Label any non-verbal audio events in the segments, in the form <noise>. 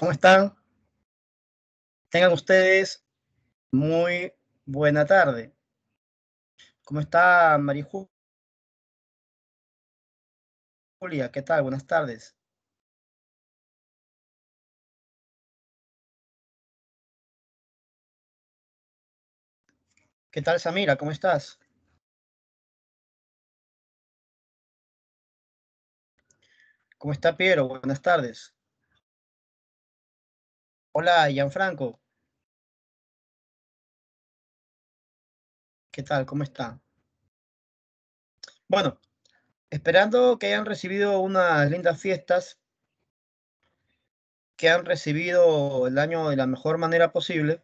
¿Cómo están? Tengan ustedes muy buena tarde. ¿Cómo está María Julia, ¿qué tal? Buenas tardes. ¿Qué tal, Samira? ¿Cómo estás? ¿Cómo está Piero? Buenas tardes. Hola, Gianfranco. ¿Qué tal? ¿Cómo está? Bueno, esperando que hayan recibido unas lindas fiestas, que han recibido el año de la mejor manera posible.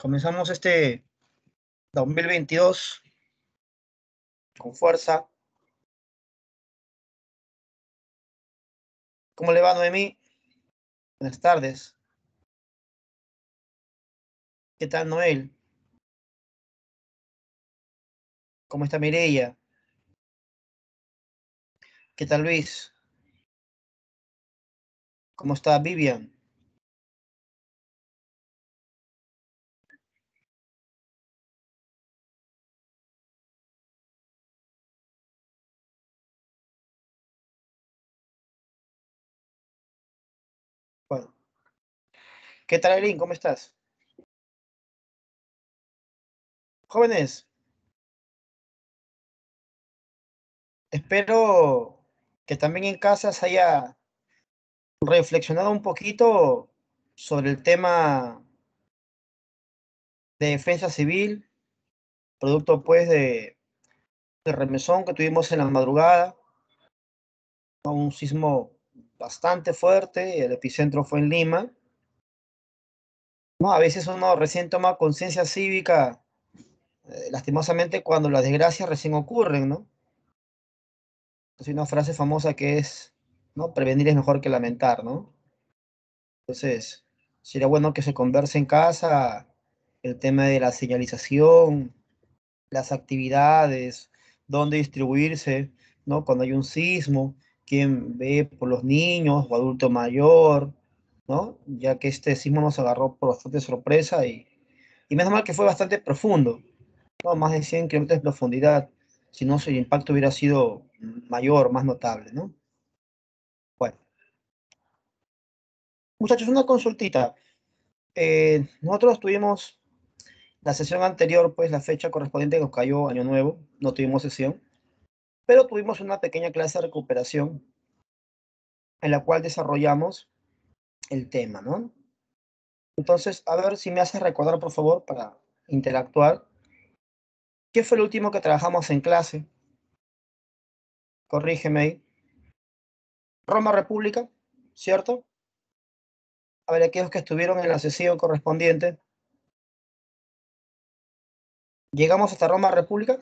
Comenzamos este 2022 con fuerza, ¿Cómo le va, Noemí? Buenas tardes. ¿Qué tal, Noel? ¿Cómo está Mireia? ¿Qué tal, Luis? ¿Cómo está Vivian? ¿Qué tal, Erin? ¿Cómo estás? Jóvenes, espero que también en casa se haya reflexionado un poquito sobre el tema de defensa civil, producto pues de, de remesón que tuvimos en la madrugada, un sismo bastante fuerte, el epicentro fue en Lima a veces uno recién toma conciencia cívica, eh, lastimosamente, cuando las desgracias recién ocurren, ¿no? una frase famosa que es, ¿no? Prevenir es mejor que lamentar, ¿no? Entonces, sería bueno que se converse en casa el tema de la señalización, las actividades, dónde distribuirse, ¿no? Cuando hay un sismo, quién ve por los niños o adulto mayor, ¿no? Ya que este sismo nos agarró por bastante sorpresa y, y menos mal que fue bastante profundo, ¿no? Más de 100 kilómetros de profundidad, si no, el impacto hubiera sido mayor, más notable, Bueno. Muchachos, una consultita. Eh, nosotros tuvimos la sesión anterior, pues la fecha correspondiente que nos cayó Año Nuevo, no tuvimos sesión, pero tuvimos una pequeña clase de recuperación en la cual desarrollamos el tema, ¿no? Entonces, a ver si me haces recordar, por favor, para interactuar. ¿Qué fue el último que trabajamos en clase? Corrígeme ahí. Roma República, ¿cierto? A ver, aquellos que estuvieron en la sesión correspondiente. ¿Llegamos hasta Roma República?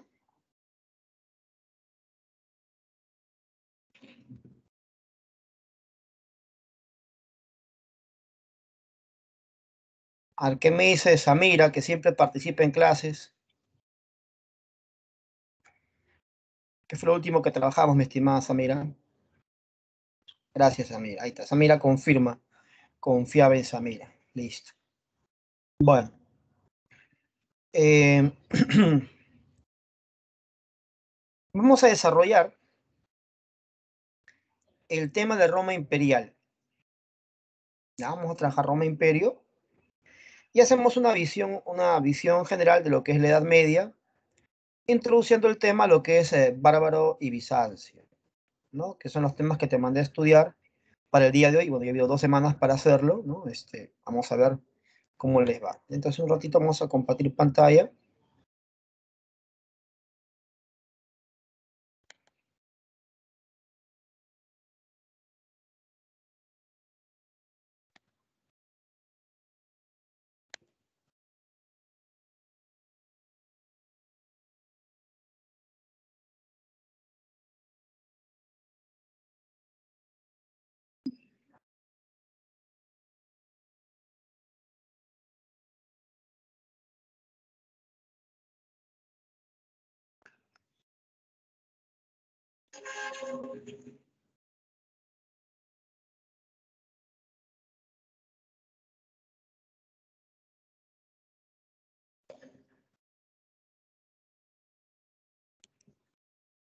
al que me dice Samira, que siempre participa en clases. Que fue lo último que trabajamos, mi estimada Samira? Gracias, Samira. Ahí está. Samira confirma. Confiaba en Samira. Listo. Bueno. Eh, <clears throat> vamos a desarrollar el tema de Roma Imperial. Ya Vamos a trabajar Roma Imperio y hacemos una visión, una visión general de lo que es la Edad Media, introduciendo el tema lo que es eh, Bárbaro y Bizancio, ¿no? que son los temas que te mandé a estudiar para el día de hoy. Bueno, ya he dos semanas para hacerlo, ¿no? este, vamos a ver cómo les va. Entonces, un ratito vamos a compartir pantalla.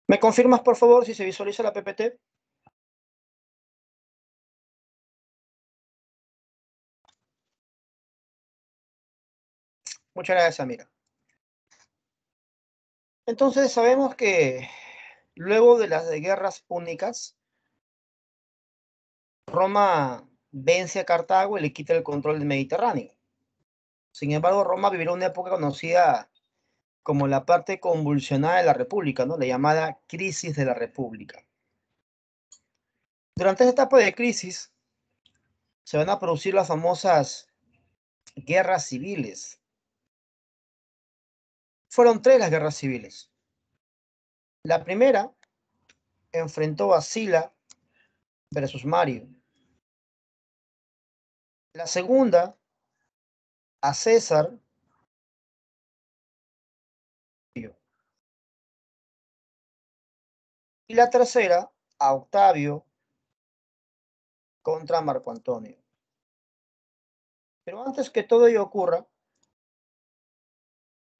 ¿Me confirmas, por favor, si se visualiza la PPT? Muchas gracias, mira. Entonces sabemos que Luego de las guerras púnicas, Roma vence a Cartago y le quita el control del Mediterráneo. Sin embargo, Roma vivió una época conocida como la parte convulsionada de la República, ¿no? la llamada crisis de la República. Durante esta etapa de crisis se van a producir las famosas guerras civiles. Fueron tres las guerras civiles. La primera enfrentó a Sila versus Mario. La segunda a César. Y la tercera a Octavio contra Marco Antonio. Pero antes que todo ello ocurra,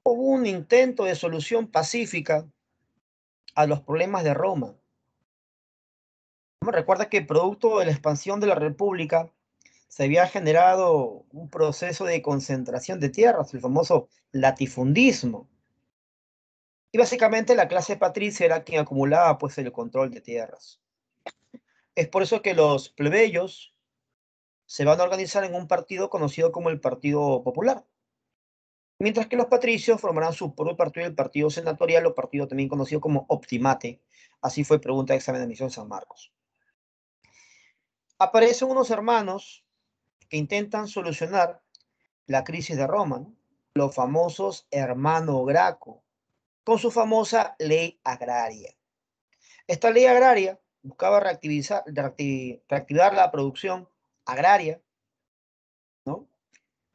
hubo un intento de solución pacífica a los problemas de Roma. Recuerda que producto de la expansión de la República se había generado un proceso de concentración de tierras, el famoso latifundismo. Y básicamente la clase patricia era quien acumulaba pues el control de tierras. Es por eso que los plebeyos se van a organizar en un partido conocido como el Partido Popular mientras que los patricios formarán su propio partido, el Partido Senatorial o partido también conocido como Optimate. Así fue pregunta de examen de admisión San Marcos. Aparecen unos hermanos que intentan solucionar la crisis de Roma, los famosos hermanos Graco, con su famosa ley agraria. Esta ley agraria buscaba reactivar la producción agraria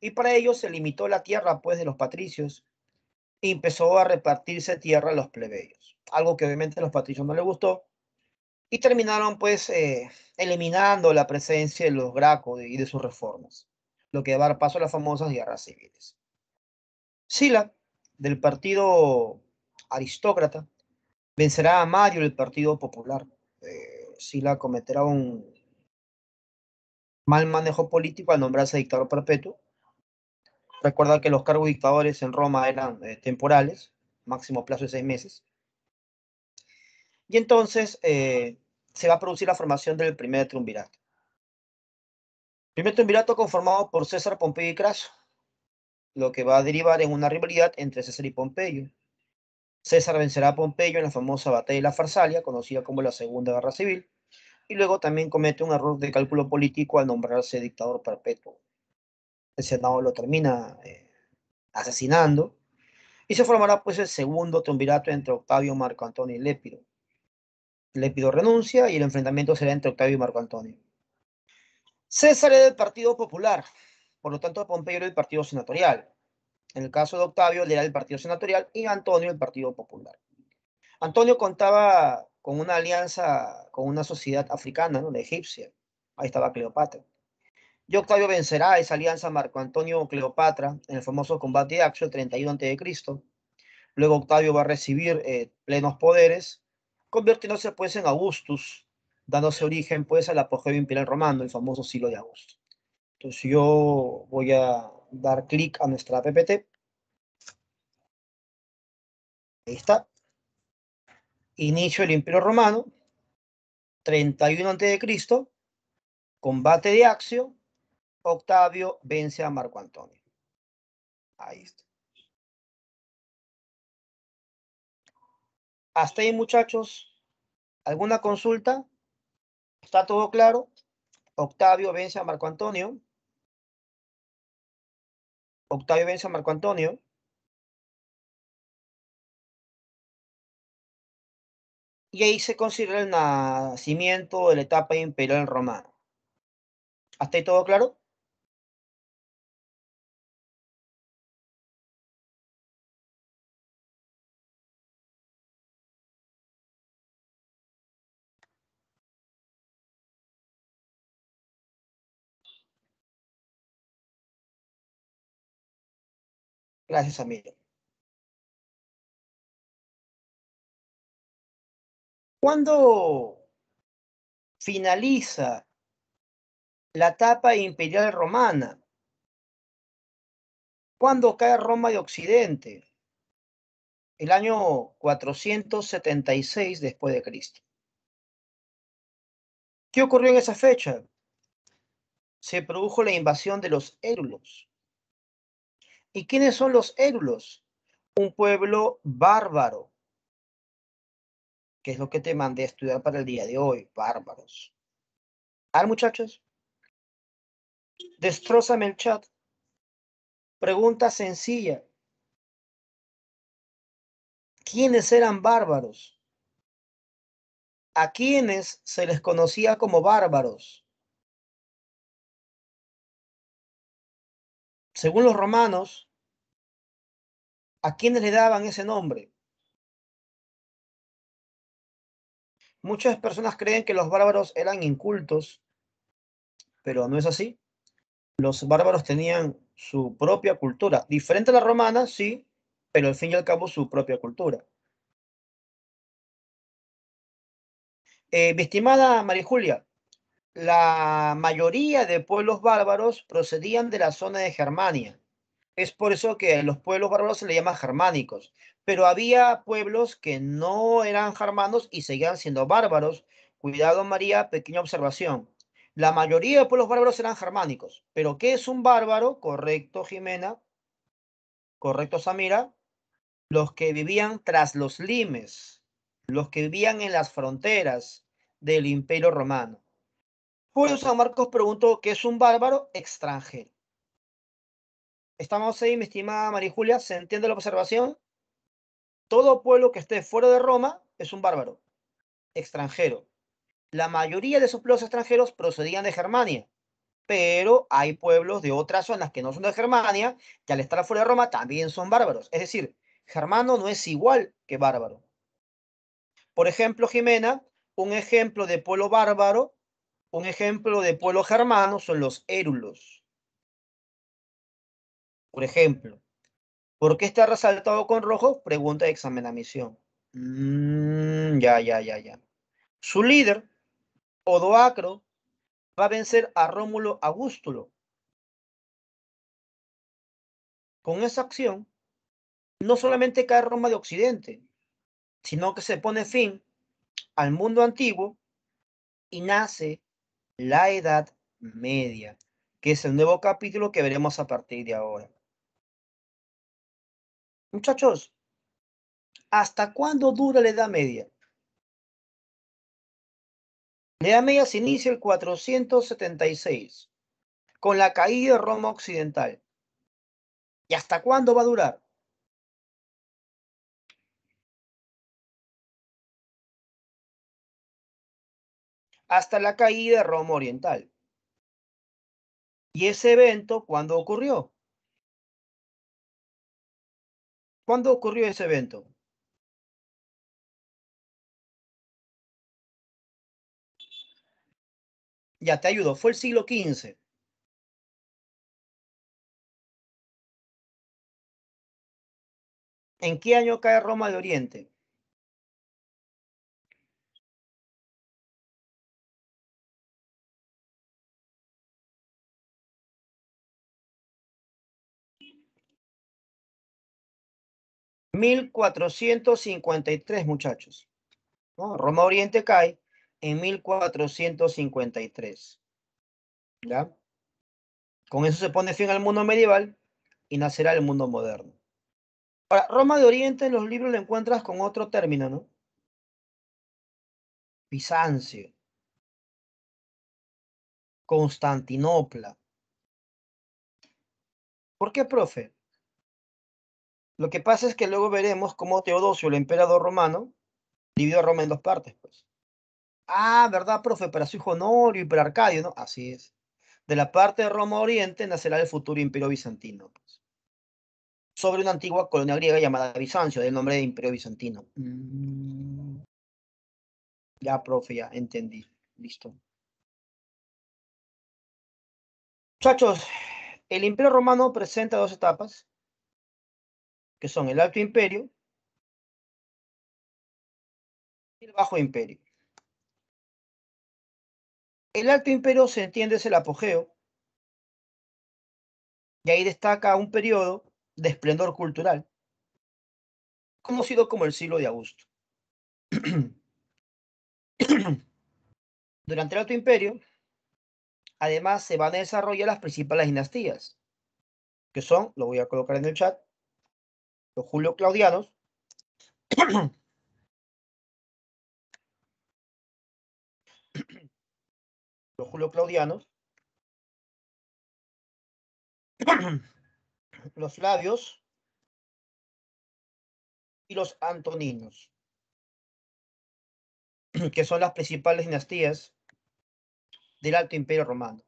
y para ello se limitó la tierra, pues, de los patricios y empezó a repartirse tierra a los plebeyos, algo que obviamente a los patricios no les gustó. Y terminaron, pues, eh, eliminando la presencia de los gracos y de sus reformas, lo que va a dar paso a las famosas guerras civiles. Sila, del partido aristócrata, vencerá a Mario del Partido Popular. Eh, Sila cometerá un mal manejo político al nombrarse dictador perpetuo Recuerda que los cargos dictadores en Roma eran eh, temporales, máximo plazo de seis meses. Y entonces eh, se va a producir la formación del primer triunvirato. Primer triunvirato conformado por César, Pompeyo y Craso, lo que va a derivar en una rivalidad entre César y Pompeyo. César vencerá a Pompeyo en la famosa batalla de la Farsalia, conocida como la Segunda Guerra Civil, y luego también comete un error de cálculo político al nombrarse dictador perpetuo el Senado lo termina eh, asesinando, y se formará pues el segundo triunvirato entre Octavio, Marco Antonio y Lépido. Lépido renuncia y el enfrentamiento será entre Octavio y Marco Antonio. César era del Partido Popular, por lo tanto Pompeyo era del Partido Senatorial. En el caso de Octavio, él era del Partido Senatorial y Antonio el Partido Popular. Antonio contaba con una alianza con una sociedad africana, ¿no? la egipcia. Ahí estaba Cleopatra. Y Octavio vencerá esa alianza Marco Antonio Cleopatra en el famoso combate de Axio 31 a.C. Luego Octavio va a recibir eh, plenos poderes, convirtiéndose pues en Augustus, dándose origen pues al apogeo imperial romano, el famoso siglo de Augusto. Entonces yo voy a dar clic a nuestra PPT. Ahí está. Inicio del Imperio Romano, 31 a.C., combate de Axio, Octavio vence a Marco Antonio. Ahí está. Hasta ahí, muchachos. ¿Alguna consulta? ¿Está todo claro? Octavio vence a Marco Antonio. Octavio vence a Marco Antonio. Y ahí se considera el nacimiento de la etapa imperial romana. ¿Hasta ahí todo claro? Gracias, amigo. ¿Cuándo finaliza la etapa imperial romana? ¿Cuándo cae Roma de Occidente? El año 476 después de Cristo. ¿Qué ocurrió en esa fecha? Se produjo la invasión de los érulos ¿Y quiénes son los édulos Un pueblo bárbaro, Qué es lo que te mandé a estudiar para el día de hoy, bárbaros. A muchachos, destrozame el chat. Pregunta sencilla. ¿Quiénes eran bárbaros? ¿A quienes se les conocía como bárbaros? Según los romanos, ¿a quiénes le daban ese nombre? Muchas personas creen que los bárbaros eran incultos, pero no es así. Los bárbaros tenían su propia cultura, diferente a la romana, sí, pero al fin y al cabo su propia cultura. Eh, estimada María Julia, la mayoría de pueblos bárbaros procedían de la zona de Germania. Es por eso que a los pueblos bárbaros se le llama germánicos. Pero había pueblos que no eran germanos y seguían siendo bárbaros. Cuidado, María, pequeña observación. La mayoría de pueblos bárbaros eran germánicos. Pero ¿qué es un bárbaro? Correcto, Jimena. Correcto, Samira. Los que vivían tras los limes, los que vivían en las fronteras del imperio romano. Julio San Marcos preguntó qué es un bárbaro extranjero. Estamos ahí, mi estimada María Julia. ¿Se entiende la observación? Todo pueblo que esté fuera de Roma es un bárbaro extranjero. La mayoría de sus pueblos extranjeros procedían de Germania, pero hay pueblos de otras zonas que no son de Germania, que al estar fuera de Roma también son bárbaros. Es decir, germano no es igual que bárbaro. Por ejemplo, Jimena, un ejemplo de pueblo bárbaro un ejemplo de pueblos germano son los érulos. Por ejemplo, ¿por qué está resaltado con rojo? Pregunta de examen a misión. Mm, ya, ya, ya, ya. Su líder, Odoacro, va a vencer a Rómulo Augustulo. Con esa acción, no solamente cae Roma de Occidente, sino que se pone fin al mundo antiguo y nace la Edad Media, que es el nuevo capítulo que veremos a partir de ahora. Muchachos, ¿hasta cuándo dura la Edad Media? La Edad Media se inicia el 476, con la caída de Roma Occidental. ¿Y hasta cuándo va a durar? hasta la caída de Roma Oriental. ¿Y ese evento cuándo ocurrió? ¿Cuándo ocurrió ese evento? Ya te ayudo. fue el siglo XV. ¿En qué año cae Roma de Oriente? 1453, muchachos. Roma Oriente cae en 1453. ¿Ya? Con eso se pone fin al mundo medieval y nacerá el mundo moderno. Ahora, Roma de Oriente en los libros lo encuentras con otro término, ¿no? Bizancio. Constantinopla. ¿Por qué, profe? Lo que pasa es que luego veremos cómo Teodosio, el emperador romano, dividió a Roma en dos partes, pues. Ah, ¿verdad, profe? Para su hijo Honorio y para Arcadio, ¿no? Así es. De la parte de Roma Oriente nacerá el futuro imperio bizantino, pues. Sobre una antigua colonia griega llamada Bizancio, del nombre de imperio bizantino. Mm. Ya, profe, ya entendí. Listo. Muchachos, el imperio romano presenta dos etapas que son el Alto Imperio y el Bajo Imperio. El Alto Imperio se entiende es el apogeo, y ahí destaca un periodo de esplendor cultural, conocido como el siglo de Augusto. <clears throat> Durante el Alto Imperio, además se van a desarrollar las principales dinastías, que son, lo voy a colocar en el chat, los Julio Claudianos, <coughs> los Julio Claudianos, <coughs> los Flavios y los Antoninos, <coughs> que son las principales dinastías del Alto Imperio Romano.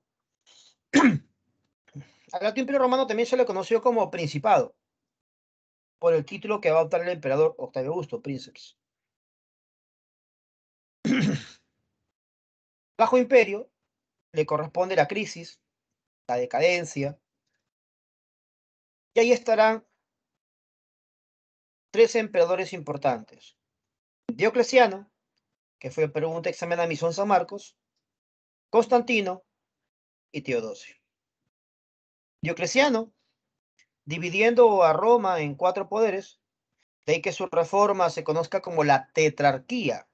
Al Alto Imperio Romano también se le conoció como Principado por el título que va a optar el emperador Octavio Augusto, Princeps. <clears throat> Bajo imperio le corresponde la crisis, la decadencia, y ahí estarán tres emperadores importantes. Diocleciano, que fue pregunta un examen a Misón San Marcos, Constantino y Teodosio. Diocleciano dividiendo a Roma en cuatro poderes, de que su reforma se conozca como la tetrarquía,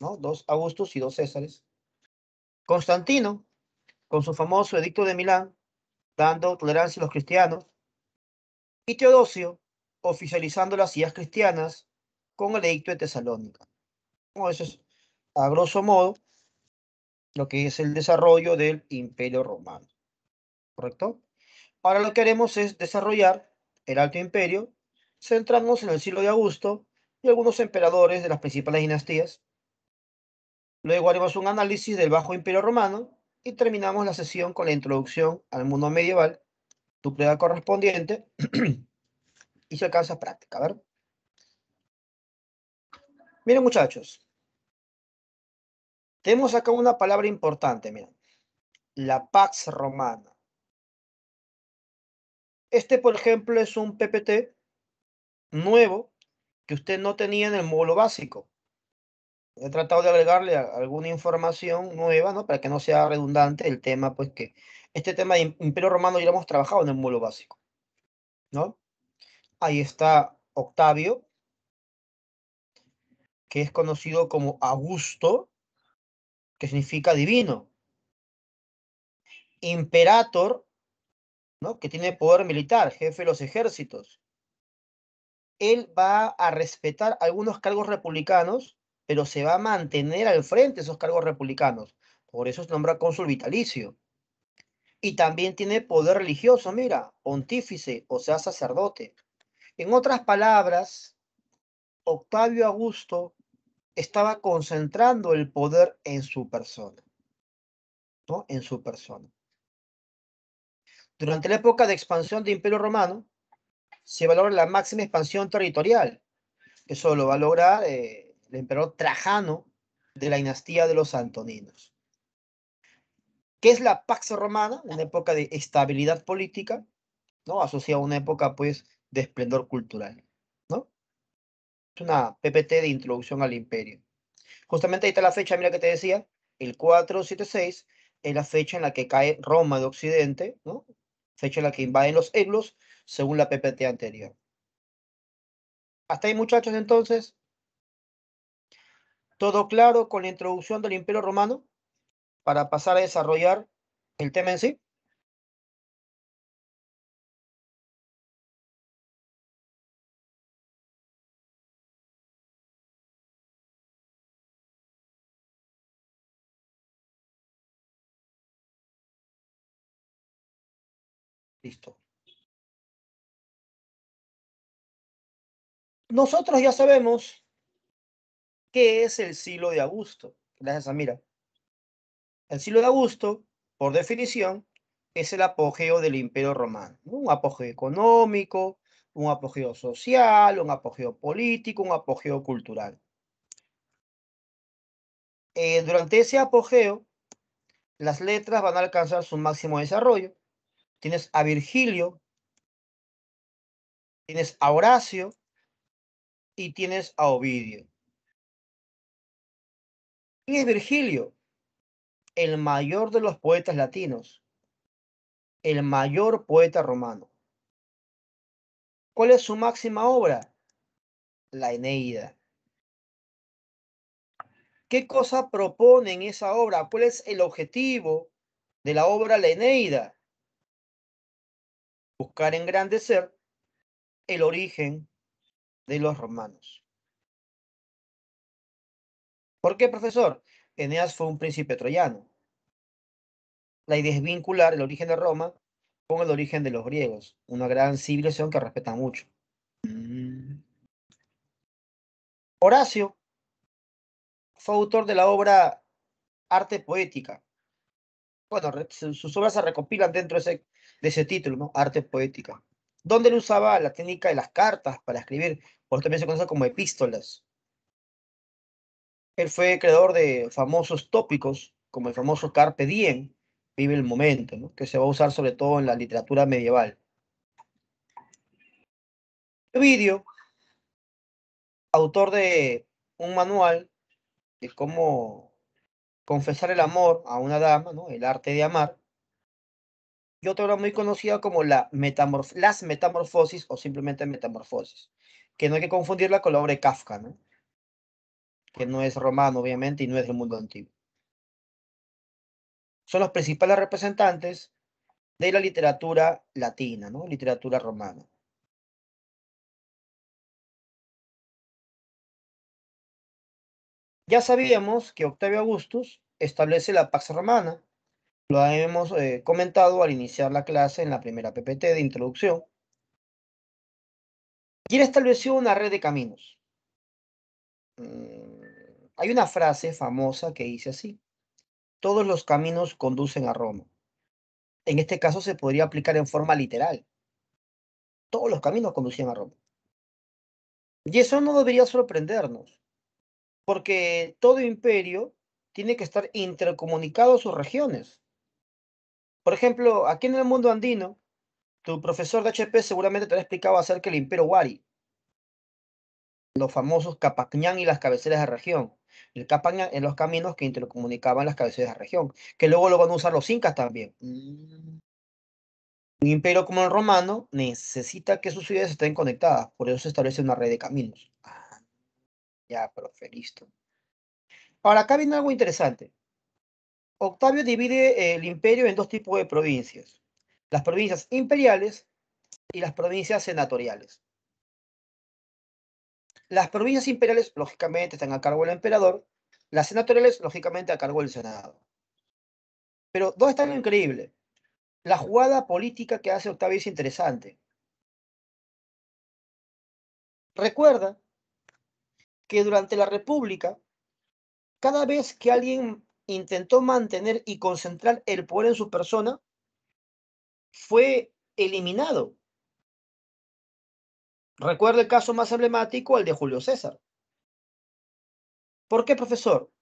¿no? Dos Augustos y dos Césares. Constantino, con su famoso edicto de Milán, dando tolerancia a los cristianos, y Teodosio, oficializando las ideas cristianas con el edicto de Tesalónica. Bueno, eso es, a grosso modo, lo que es el desarrollo del imperio romano. ¿Correcto? Ahora lo que haremos es desarrollar el Alto Imperio, centrándonos en el siglo de Augusto y algunos emperadores de las principales dinastías. Luego haremos un análisis del Bajo Imperio Romano y terminamos la sesión con la introducción al mundo medieval, tu prueba correspondiente <clears throat> y se alcanza práctica. Miren muchachos, tenemos acá una palabra importante, miren, la Pax Romana. Este, por ejemplo, es un PPT nuevo que usted no tenía en el módulo básico. He tratado de agregarle alguna información nueva, ¿no? Para que no sea redundante el tema, pues que este tema de Imperio Romano ya hemos trabajado en el módulo básico, ¿no? Ahí está Octavio, que es conocido como Augusto, que significa divino. Imperator que tiene poder militar, jefe de los ejércitos, él va a respetar algunos cargos republicanos, pero se va a mantener al frente esos cargos republicanos. Por eso es nombra cónsul vitalicio. Y también tiene poder religioso, mira, pontífice, o sea, sacerdote. En otras palabras, Octavio Augusto estaba concentrando el poder en su persona, ¿no? En su persona. Durante la época de expansión del Imperio Romano, se valora la máxima expansión territorial. Eso lo va eh, el emperador Trajano de la dinastía de los Antoninos. ¿Qué es la Pax Romana? Una época de estabilidad política, ¿no? Asociada a una época, pues, de esplendor cultural, ¿no? Es una PPT de introducción al imperio. Justamente ahí está la fecha, mira que te decía, el 476 es la fecha en la que cae Roma de Occidente, ¿no? fecha en la que invaden los EGLOS, según la PPT anterior. Hasta ahí, muchachos, entonces. ¿Todo claro con la introducción del Imperio Romano? Para pasar a desarrollar el tema en sí. Listo. Nosotros ya sabemos qué es el siglo de Augusto. Gracias Samira. Mira. El siglo de Augusto, por definición, es el apogeo del imperio romano. Un apogeo económico, un apogeo social, un apogeo político, un apogeo cultural. Eh, durante ese apogeo, las letras van a alcanzar su máximo desarrollo tienes a Virgilio, tienes a Horacio y tienes a Ovidio. ¿Quién es Virgilio? El mayor de los poetas latinos, el mayor poeta romano. ¿Cuál es su máxima obra? La Eneida. ¿Qué cosa propone esa obra? ¿Cuál es el objetivo de la obra La Eneida? buscar engrandecer el origen de los romanos. ¿Por qué, profesor? Eneas fue un príncipe troyano. La idea es vincular el origen de Roma con el origen de los griegos, una gran civilización que respetan mucho. Mm. Horacio fue autor de la obra Arte Poética, bueno, sus obras se recopilan dentro de ese, de ese título, ¿no? Arte poética, donde él usaba la técnica de las cartas para escribir, por también se conoce como epístolas. Él fue creador de famosos tópicos, como el famoso Carpe Diem, vive el momento, que se va a usar sobre todo en la literatura medieval. Ovidio, autor de un manual de cómo Confesar el amor a una dama, ¿no? El arte de amar. Y otra obra muy conocida como la Las Metamorfosis o simplemente Metamorfosis, que no hay que confundirla con la obra de Kafka, ¿no? que no es romano, obviamente, y no es del mundo antiguo. Son los principales representantes de la literatura latina, ¿no? literatura romana. Ya sabíamos que Octavio Augustus establece la Pax Romana, lo hemos eh, comentado al iniciar la clase en la primera PPT de introducción. Y él estableció una red de caminos. Mm, hay una frase famosa que dice así, todos los caminos conducen a Roma. En este caso se podría aplicar en forma literal. Todos los caminos conducían a Roma. Y eso no debería sorprendernos, porque todo imperio tiene que estar intercomunicado a sus regiones. Por ejemplo, aquí en el mundo andino, tu profesor de HP seguramente te ha explicado acerca del imperio Wari, los famosos Capañán y las cabeceras de región. El Ñan en los caminos que intercomunicaban las cabeceras de región, que luego lo van a usar los incas también. Un imperio como el romano necesita que sus ciudades estén conectadas, por eso se establece una red de caminos. Ya, profe, listo. Ahora, acá viene algo interesante. Octavio divide el imperio en dos tipos de provincias. Las provincias imperiales y las provincias senatoriales. Las provincias imperiales, lógicamente, están a cargo del emperador. Las senatoriales, lógicamente, a cargo del Senado. Pero, dos está lo increíble? La jugada política que hace Octavio es interesante. Recuerda que durante la República, cada vez que alguien intentó mantener y concentrar el poder en su persona, fue eliminado. Recuerda el caso más emblemático, el de Julio César. ¿Por qué, profesor?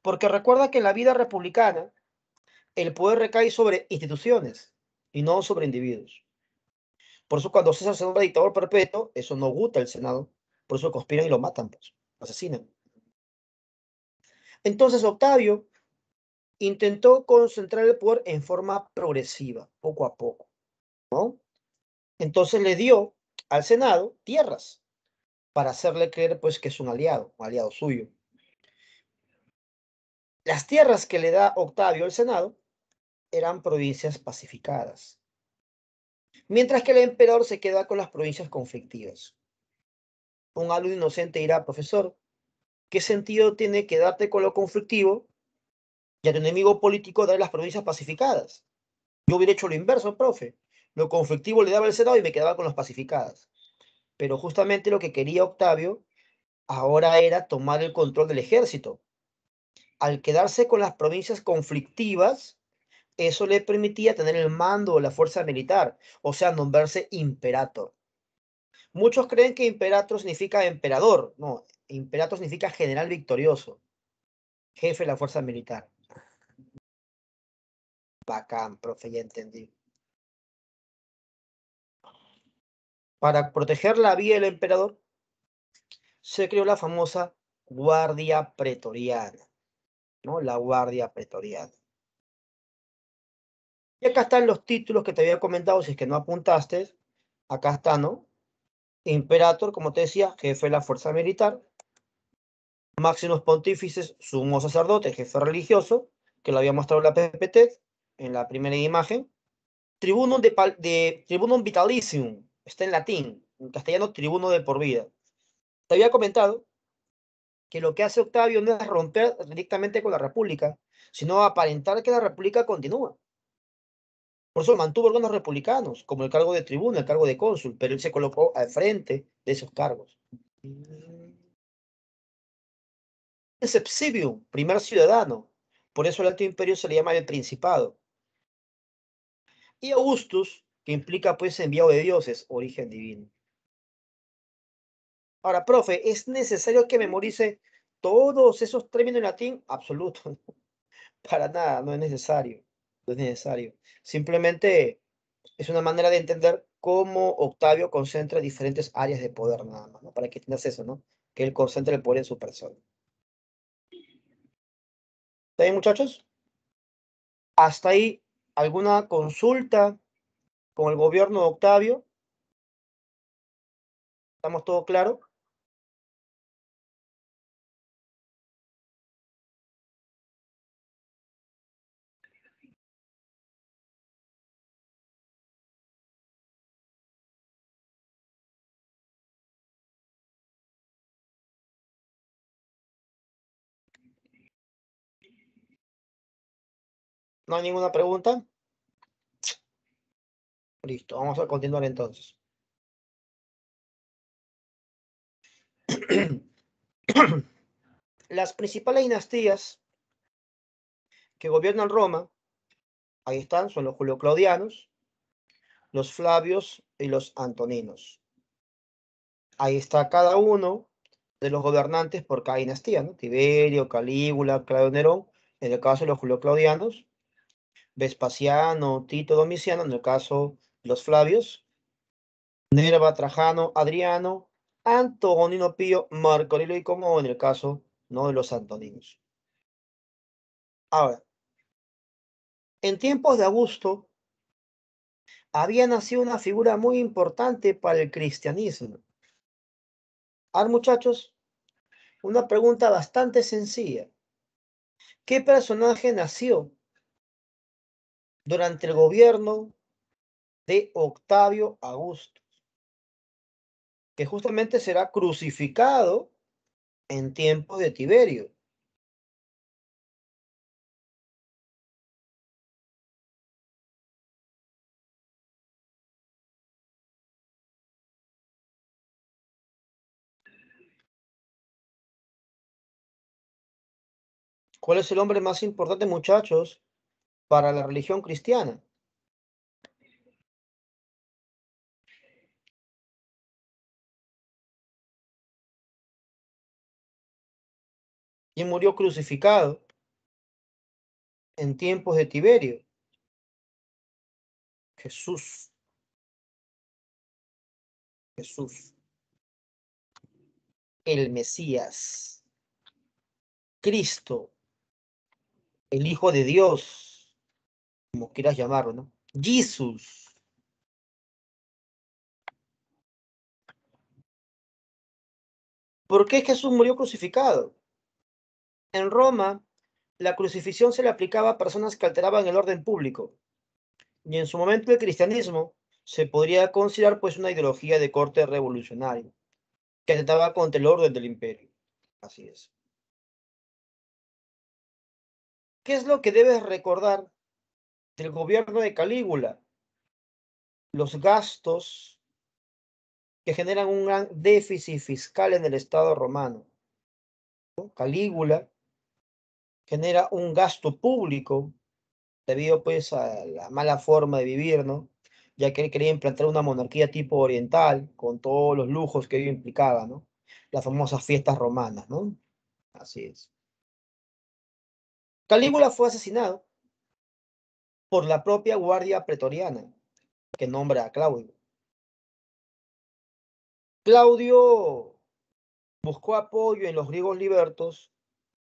Porque recuerda que en la vida republicana el poder recae sobre instituciones y no sobre individuos. Por eso cuando César se nombra dictador perpetuo, eso no gusta al Senado, por eso conspiran y lo matan. Pues asesinan. Entonces Octavio intentó concentrar el poder en forma progresiva, poco a poco. Entonces le dio al Senado tierras para hacerle creer pues que es un aliado, un aliado suyo. Las tierras que le da Octavio al Senado eran provincias pacificadas, mientras que el emperador se queda con las provincias conflictivas un alumno inocente dirá, profesor, ¿qué sentido tiene quedarte con lo conflictivo y a tu enemigo político darle las provincias pacificadas? Yo hubiera hecho lo inverso, profe. Lo conflictivo le daba el Senado y me quedaba con las pacificadas. Pero justamente lo que quería Octavio ahora era tomar el control del ejército. Al quedarse con las provincias conflictivas, eso le permitía tener el mando de la fuerza militar, o sea, nombrarse imperator. Muchos creen que imperator significa emperador. No, imperator significa general victorioso, jefe de la fuerza militar. Bacán, profe, ya entendí. Para proteger la vida del emperador, se creó la famosa Guardia Pretoriana. ¿no? La Guardia Pretoriana. Y acá están los títulos que te había comentado, si es que no apuntaste. Acá está, ¿no? imperator, como te decía, jefe de la fuerza militar, máximos pontífices, sumo sacerdote, jefe religioso, que lo había mostrado la PPT en la primera imagen, tribunum, de, de, tribunum vitalicium, está en latín, en castellano tribuno de por vida. Te había comentado que lo que hace Octavio no es romper directamente con la República, sino aparentar que la República continúa. Por eso mantuvo órganos republicanos, como el cargo de tribuna, el cargo de cónsul, pero él se colocó al frente de esos cargos. Sepsibium, primer ciudadano. Por eso el Alto Imperio se le llama el Principado. Y Augustus, que implica pues enviado de dioses, origen divino. Ahora, profe, ¿es necesario que memorice todos esos términos en latín? Absoluto. <laughs> Para nada, no es necesario es necesario. Simplemente es una manera de entender cómo Octavio concentra diferentes áreas de poder nada más, ¿no? Para que entiendas eso, ¿no? Que él concentre el poder en su persona. ¿Está bien, muchachos? Hasta ahí, ¿alguna consulta con el gobierno de Octavio? ¿Estamos todo claro? ¿No hay ninguna pregunta? Listo, vamos a continuar entonces. <clears throat> Las principales dinastías que gobiernan Roma, ahí están, son los julio-claudianos, los flavios y los antoninos. Ahí está cada uno de los gobernantes por cada dinastía, ¿no? Tiberio, Calígula, Claudio Nerón, en el caso de los julio-claudianos, Vespasiano, Tito, Domiciano, en el caso de los Flavios, Nerva, Trajano, Adriano, Antonino Pío, Marco Lilo y como en el caso ¿no? de los antoninos. Ahora, en tiempos de Augusto había nacido una figura muy importante para el cristianismo. Ahora, muchachos, una pregunta bastante sencilla. ¿Qué personaje nació durante el gobierno de Octavio Augusto, que justamente será crucificado en tiempo de Tiberio. ¿Cuál es el hombre más importante, muchachos? para la religión cristiana. Y murió crucificado en tiempos de Tiberio. Jesús. Jesús. El Mesías. Cristo. El Hijo de Dios como quieras llamarlo, ¿no? Jesus. ¿Por qué Jesús murió crucificado? En Roma, la crucifixión se le aplicaba a personas que alteraban el orden público. Y en su momento el cristianismo se podría considerar pues una ideología de corte revolucionario que atentaba contra el orden del imperio. Así es. ¿Qué es lo que debes recordar el gobierno de Calígula, los gastos que generan un gran déficit fiscal en el Estado romano. Calígula genera un gasto público debido pues a la mala forma de vivir, ¿no? Ya que él quería implantar una monarquía tipo oriental con todos los lujos que ello implicaba, ¿no? Las famosas fiestas romanas, ¿no? Así es. Calígula fue asesinado por la propia Guardia Pretoriana, que nombra a Claudio. Claudio buscó apoyo en los griegos libertos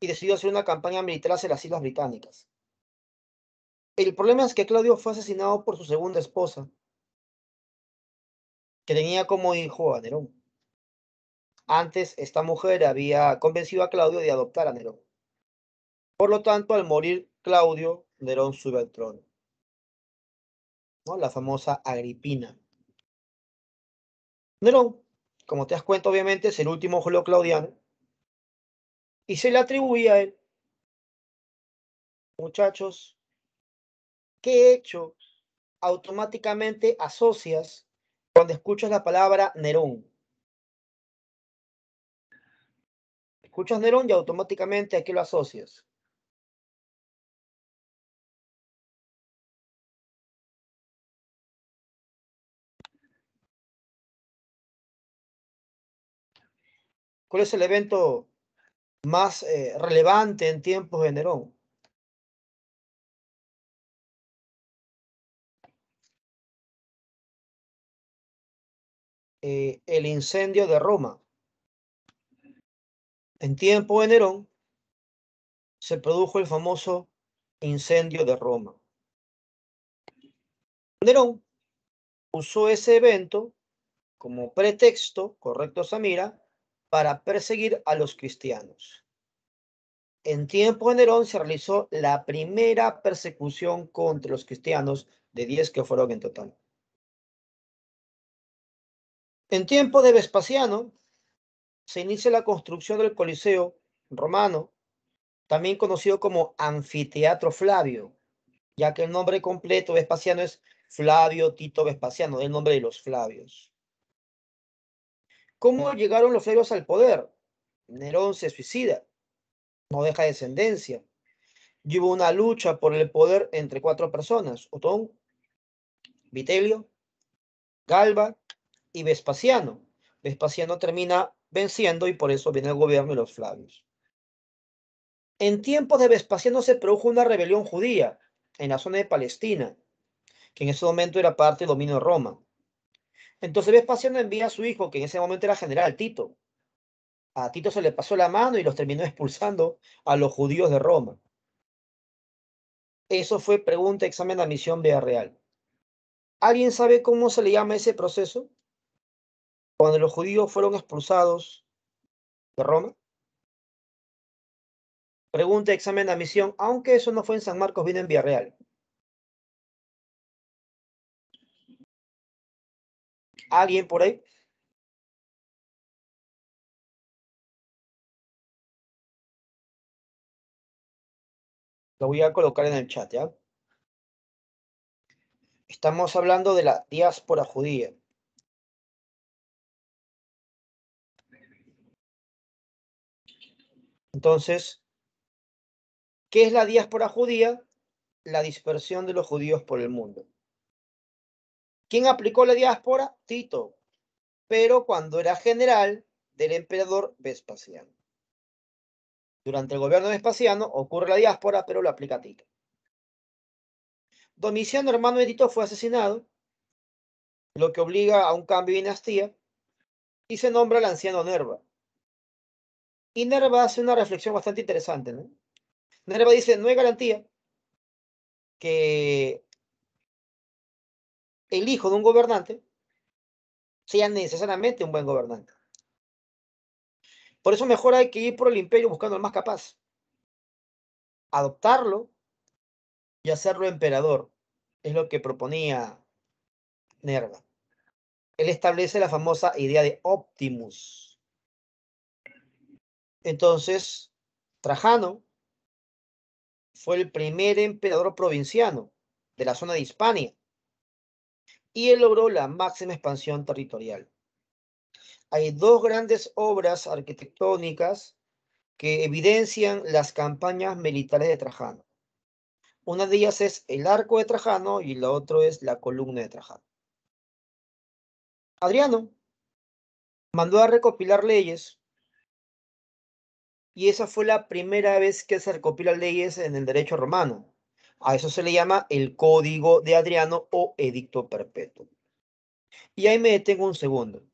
y decidió hacer una campaña militar hacia las islas británicas. El problema es que Claudio fue asesinado por su segunda esposa, que tenía como hijo a Nerón. Antes, esta mujer había convencido a Claudio de adoptar a Nerón. Por lo tanto, al morir Claudio, Nerón sube al trono. La famosa Agripina. Nerón, como te das cuenta, obviamente es el último Julio Claudiano y se le atribuía a él. Muchachos, ¿qué hecho automáticamente asocias cuando escuchas la palabra Nerón? Escuchas Nerón y automáticamente a qué lo asocias. ¿Cuál es el evento más eh, relevante en tiempos de Nerón? Eh, el incendio de Roma. En tiempo de Nerón se produjo el famoso incendio de Roma. Nerón usó ese evento como pretexto, correcto Samira, para perseguir a los cristianos. En tiempo de Nerón se realizó la primera persecución contra los cristianos, de 10 que fueron en total. En tiempo de Vespasiano se inicia la construcción del Coliseo romano, también conocido como Anfiteatro Flavio, ya que el nombre completo Vespasiano es Flavio Tito Vespasiano, el nombre de los Flavios. ¿Cómo llegaron los flavios al poder? Nerón se suicida, no deja descendencia. llevó una lucha por el poder entre cuatro personas, Otón, Vitelio, Galba y Vespasiano. Vespasiano termina venciendo y por eso viene el gobierno de los Flavios. En tiempos de Vespasiano se produjo una rebelión judía en la zona de Palestina, que en ese momento era parte del dominio de Roma. Entonces Vespasiano envía a su hijo, que en ese momento era general Tito. A Tito se le pasó la mano y los terminó expulsando a los judíos de Roma. Eso fue pregunta, examen, de admisión, vía real. ¿Alguien sabe cómo se le llama ese proceso? Cuando los judíos fueron expulsados de Roma. Pregunta, examen, admisión, aunque eso no fue en San Marcos, vino en real. alguien por ahí. Lo voy a colocar en el chat, ¿ya? Estamos hablando de la diáspora judía. Entonces, ¿qué es la diáspora judía? La dispersión de los judíos por el mundo. ¿Quién aplicó la diáspora? Tito, pero cuando era general del emperador Vespasiano. Durante el gobierno de Vespasiano ocurre la diáspora, pero lo aplica Tito. Domiciano, hermano de Tito, fue asesinado, lo que obliga a un cambio de dinastía, y se nombra al anciano Nerva. Y Nerva hace una reflexión bastante interesante. Nerva dice, no hay garantía que el hijo de un gobernante sea necesariamente un buen gobernante. Por eso mejor hay que ir por el imperio buscando al más capaz, adoptarlo y hacerlo emperador. Es lo que proponía Nerva. Él establece la famosa idea de Optimus. Entonces, Trajano fue el primer emperador provinciano de la zona de Hispania y él logró la máxima expansión territorial. Hay dos grandes obras arquitectónicas que evidencian las campañas militares de Trajano. Una de ellas es el arco de Trajano y la otra es la columna de Trajano. Adriano mandó a recopilar leyes y esa fue la primera vez que se recopilan leyes en el derecho romano. A eso se le llama el Código de Adriano o Edicto Perpetuo. Y ahí me detengo un segundo.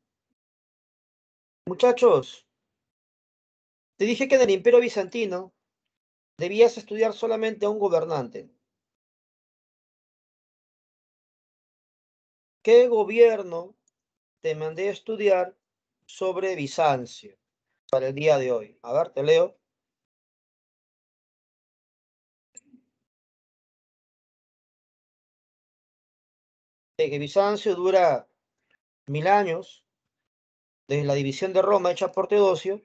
Muchachos, te dije que en el Imperio Bizantino debías estudiar solamente a un gobernante. ¿Qué gobierno te mandé a estudiar sobre Bizancio para el día de hoy? A ver, te leo. que este, Bizancio dura mil años, desde la división de Roma hecha por Teodosio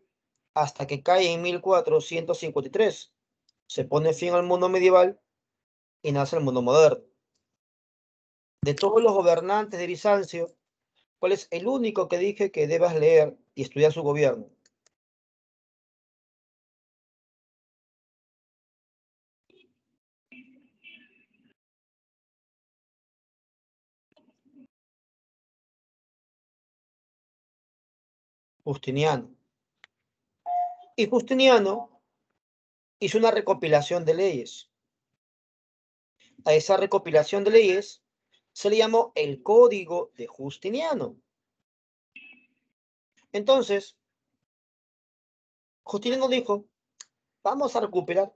hasta que cae en 1453. Se pone fin al mundo medieval y nace el mundo moderno. De todos los gobernantes de Bizancio, ¿cuál es el único que dije que debas leer y estudiar su gobierno? Justiniano. Y Justiniano hizo una recopilación de leyes. A esa recopilación de leyes se le llamó el Código de Justiniano. Entonces, Justiniano dijo, vamos a recuperar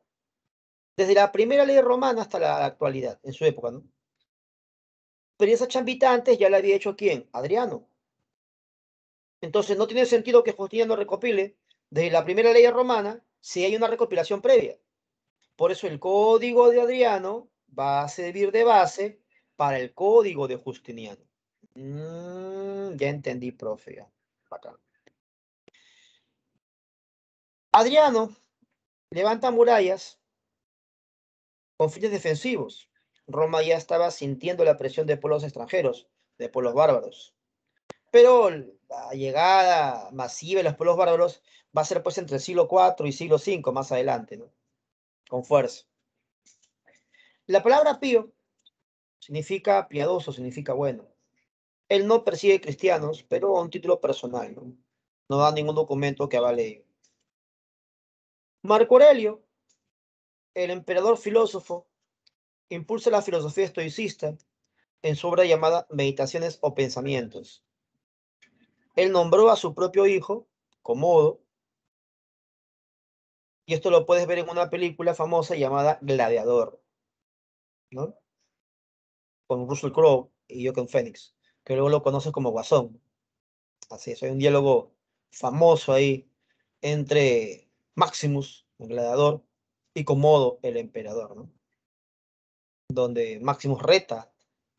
desde la primera ley romana hasta la actualidad, en su época, ¿no? Pero esa chambita antes ya la había hecho quién? Adriano. Entonces no tiene sentido que Justiniano recopile desde la primera ley romana si hay una recopilación previa. Por eso el código de Adriano va a servir de base para el código de Justiniano. Mm, ya entendí, profe. Adriano levanta murallas con fines defensivos. Roma ya estaba sintiendo la presión de pueblos extranjeros, de pueblos bárbaros. Pero la llegada masiva de los pueblos bárbaros va a ser pues entre el siglo IV y siglo V más adelante, ¿no? Con fuerza. La palabra pío significa piadoso, significa bueno. Él no persigue cristianos, pero a un título personal, ¿no? No da ningún documento que avale ello. Marco Aurelio, el emperador filósofo, impulsa la filosofía estoicista en su obra llamada Meditaciones o Pensamientos, él nombró a su propio hijo Comodo, y esto lo puedes ver en una película famosa llamada Gladiador, ¿no? Con Russell Crowe y yo con Phoenix, que luego lo conoces como Guasón. Así es, hay un diálogo famoso ahí entre Maximus, el gladiador, y Comodo, el emperador, ¿no? Donde Maximus reta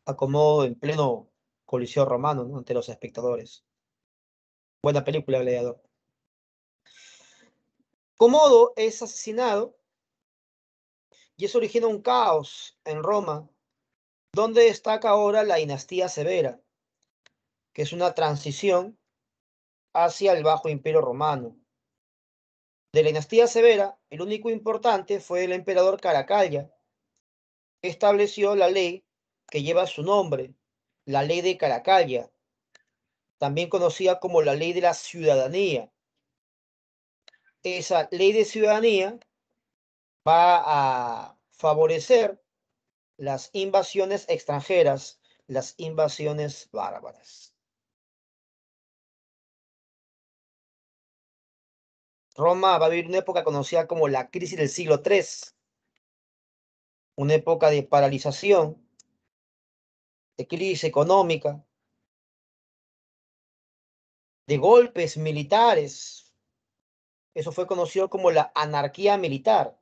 a Comodo en pleno coliseo romano, Ante los espectadores. Buena película, Gladiador. Comodo es asesinado y eso origina un caos en Roma, donde destaca ahora la dinastía severa, que es una transición hacia el bajo imperio romano. De la dinastía severa, el único importante fue el emperador Caracalla, que estableció la ley que lleva su nombre, la ley de Caracalla, también conocida como la ley de la ciudadanía. Esa ley de ciudadanía va a favorecer las invasiones extranjeras, las invasiones bárbaras. Roma va a vivir una época conocida como la crisis del siglo III, una época de paralización, de crisis económica, de golpes militares. Eso fue conocido como la anarquía militar.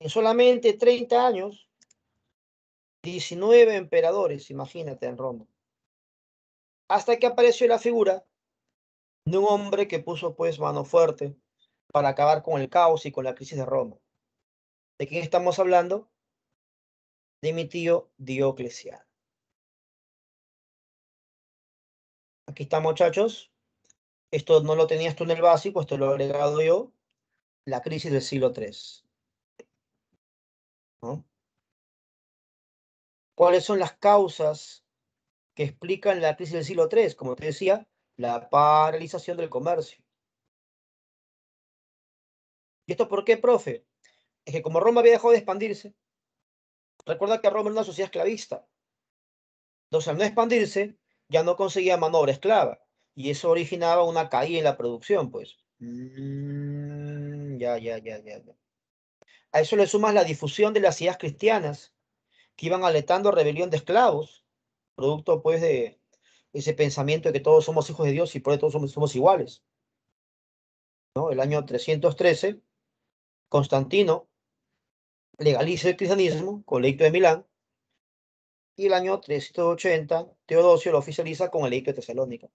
En solamente 30 años, 19 emperadores, imagínate, en Roma. Hasta que apareció la figura de un hombre que puso pues mano fuerte para acabar con el caos y con la crisis de Roma. ¿De quién estamos hablando? De mi tío Diocleciano. Aquí está, muchachos. Esto no lo tenías tú en el básico, esto lo he agregado yo. La crisis del siglo III. ¿Cuáles son las causas que explican la crisis del siglo III? Como te decía, la paralización del comercio. ¿Y esto por qué, profe? Es que como Roma había dejado de expandirse, recuerda que Roma era una sociedad esclavista. Entonces, al no expandirse, ya no conseguía mano obra esclava y eso originaba una caída en la producción, pues. Mm, ya, ya, ya, ya, A eso le sumas la difusión de las ideas cristianas que iban aletando rebelión de esclavos, producto pues de ese pensamiento de que todos somos hijos de Dios y por eso todos somos, iguales. ¿No? El año 313, Constantino legaliza el cristianismo con el de Milán y el año 380 Teodosio lo oficializa con el edicto de Tesalónica.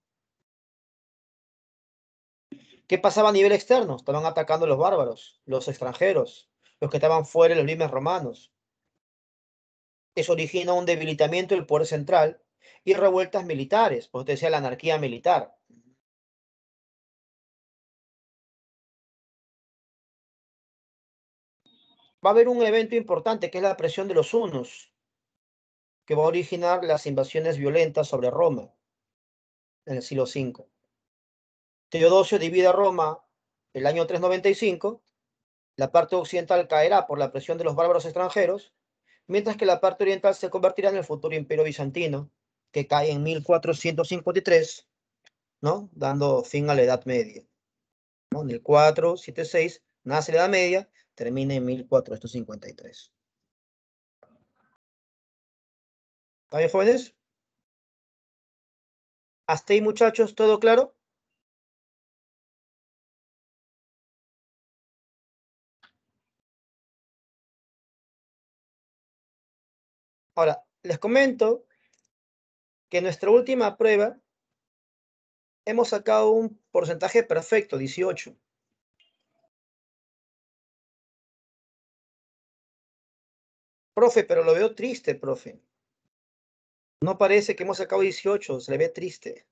¿Qué pasaba a nivel externo? Estaban atacando los bárbaros, los extranjeros, los que estaban fuera de los límites romanos. Eso origina un debilitamiento del poder central y revueltas militares, por decía la anarquía militar. Va a haber un evento importante que es la presión de los hunos, que va a originar las invasiones violentas sobre Roma en el siglo V. Teodosio divide a Roma el año 395, la parte occidental caerá por la presión de los bárbaros extranjeros, mientras que la parte oriental se convertirá en el futuro imperio bizantino, que cae en 1453, ¿no? dando fin a la Edad Media. En el 476 nace la Edad Media, termina en 1453. ¿Vale, jóvenes? ¿Hasta ahí, muchachos? ¿Todo claro? Ahora, les comento que en nuestra última prueba hemos sacado un porcentaje perfecto, 18. Profe, pero lo veo triste, profe. No parece que hemos sacado 18, se le ve triste.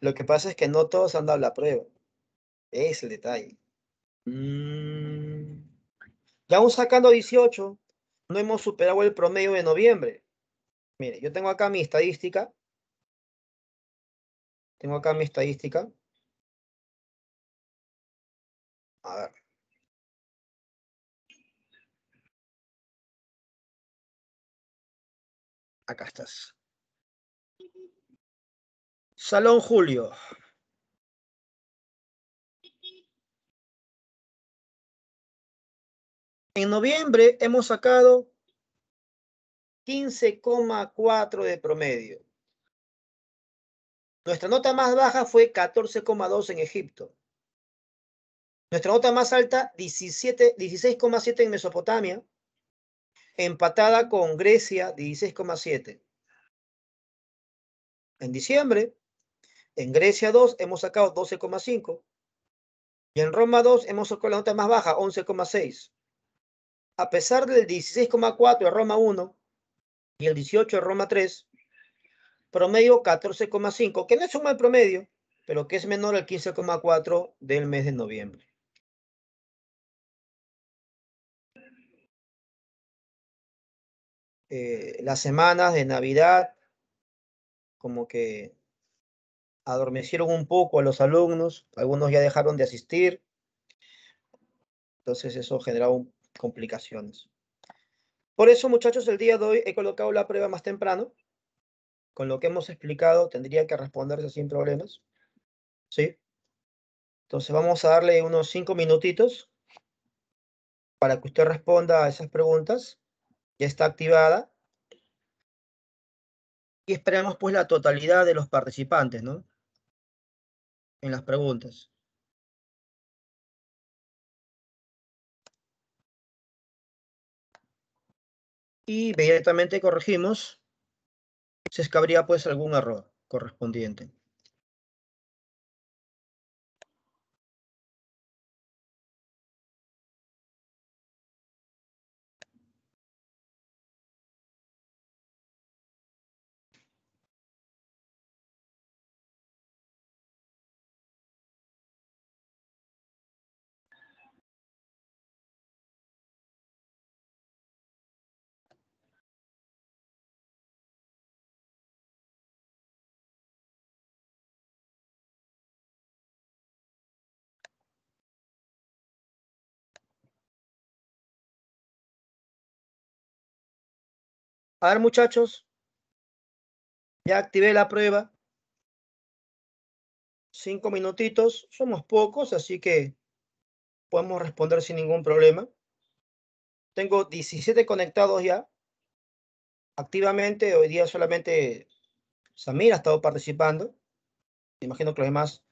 Lo que pasa es que no todos han dado la prueba. Es el detalle. Mm. Ya hemos aún sacando 18, no hemos superado el promedio de noviembre. Mire, yo tengo acá mi estadística. Tengo acá mi estadística. A ver. Acá estás. Salón Julio. En noviembre hemos sacado 15,4 de promedio. Nuestra nota más baja fue 14,2 en Egipto. Nuestra nota más alta, 16,7 en Mesopotamia empatada con Grecia, 16,7. En diciembre, en Grecia 2 hemos sacado 12,5. Y en Roma 2 hemos sacado la nota más baja, 11,6. A pesar del 16,4 de Roma 1 y el 18 de Roma 3, promedio 14,5, que no es un mal promedio, pero que es menor al 15,4 del mes de noviembre. Eh, las semanas de Navidad como que adormecieron un poco a los alumnos, algunos ya dejaron de asistir, entonces eso generó complicaciones. Por eso, muchachos, el día de hoy he colocado la prueba más temprano. Con lo que hemos explicado, tendría que responderse sin problemas. Entonces vamos a darle unos cinco minutitos para que usted responda a esas preguntas ya está activada. Y esperamos pues la totalidad de los participantes, ¿no? En las preguntas. Y directamente corregimos si escabría pues algún error correspondiente. A ver, muchachos. Ya activé la prueba. Cinco minutitos. Somos pocos, así que podemos responder sin ningún problema. Tengo 17 conectados ya. Activamente, hoy día solamente Samir ha estado participando. Imagino que los demás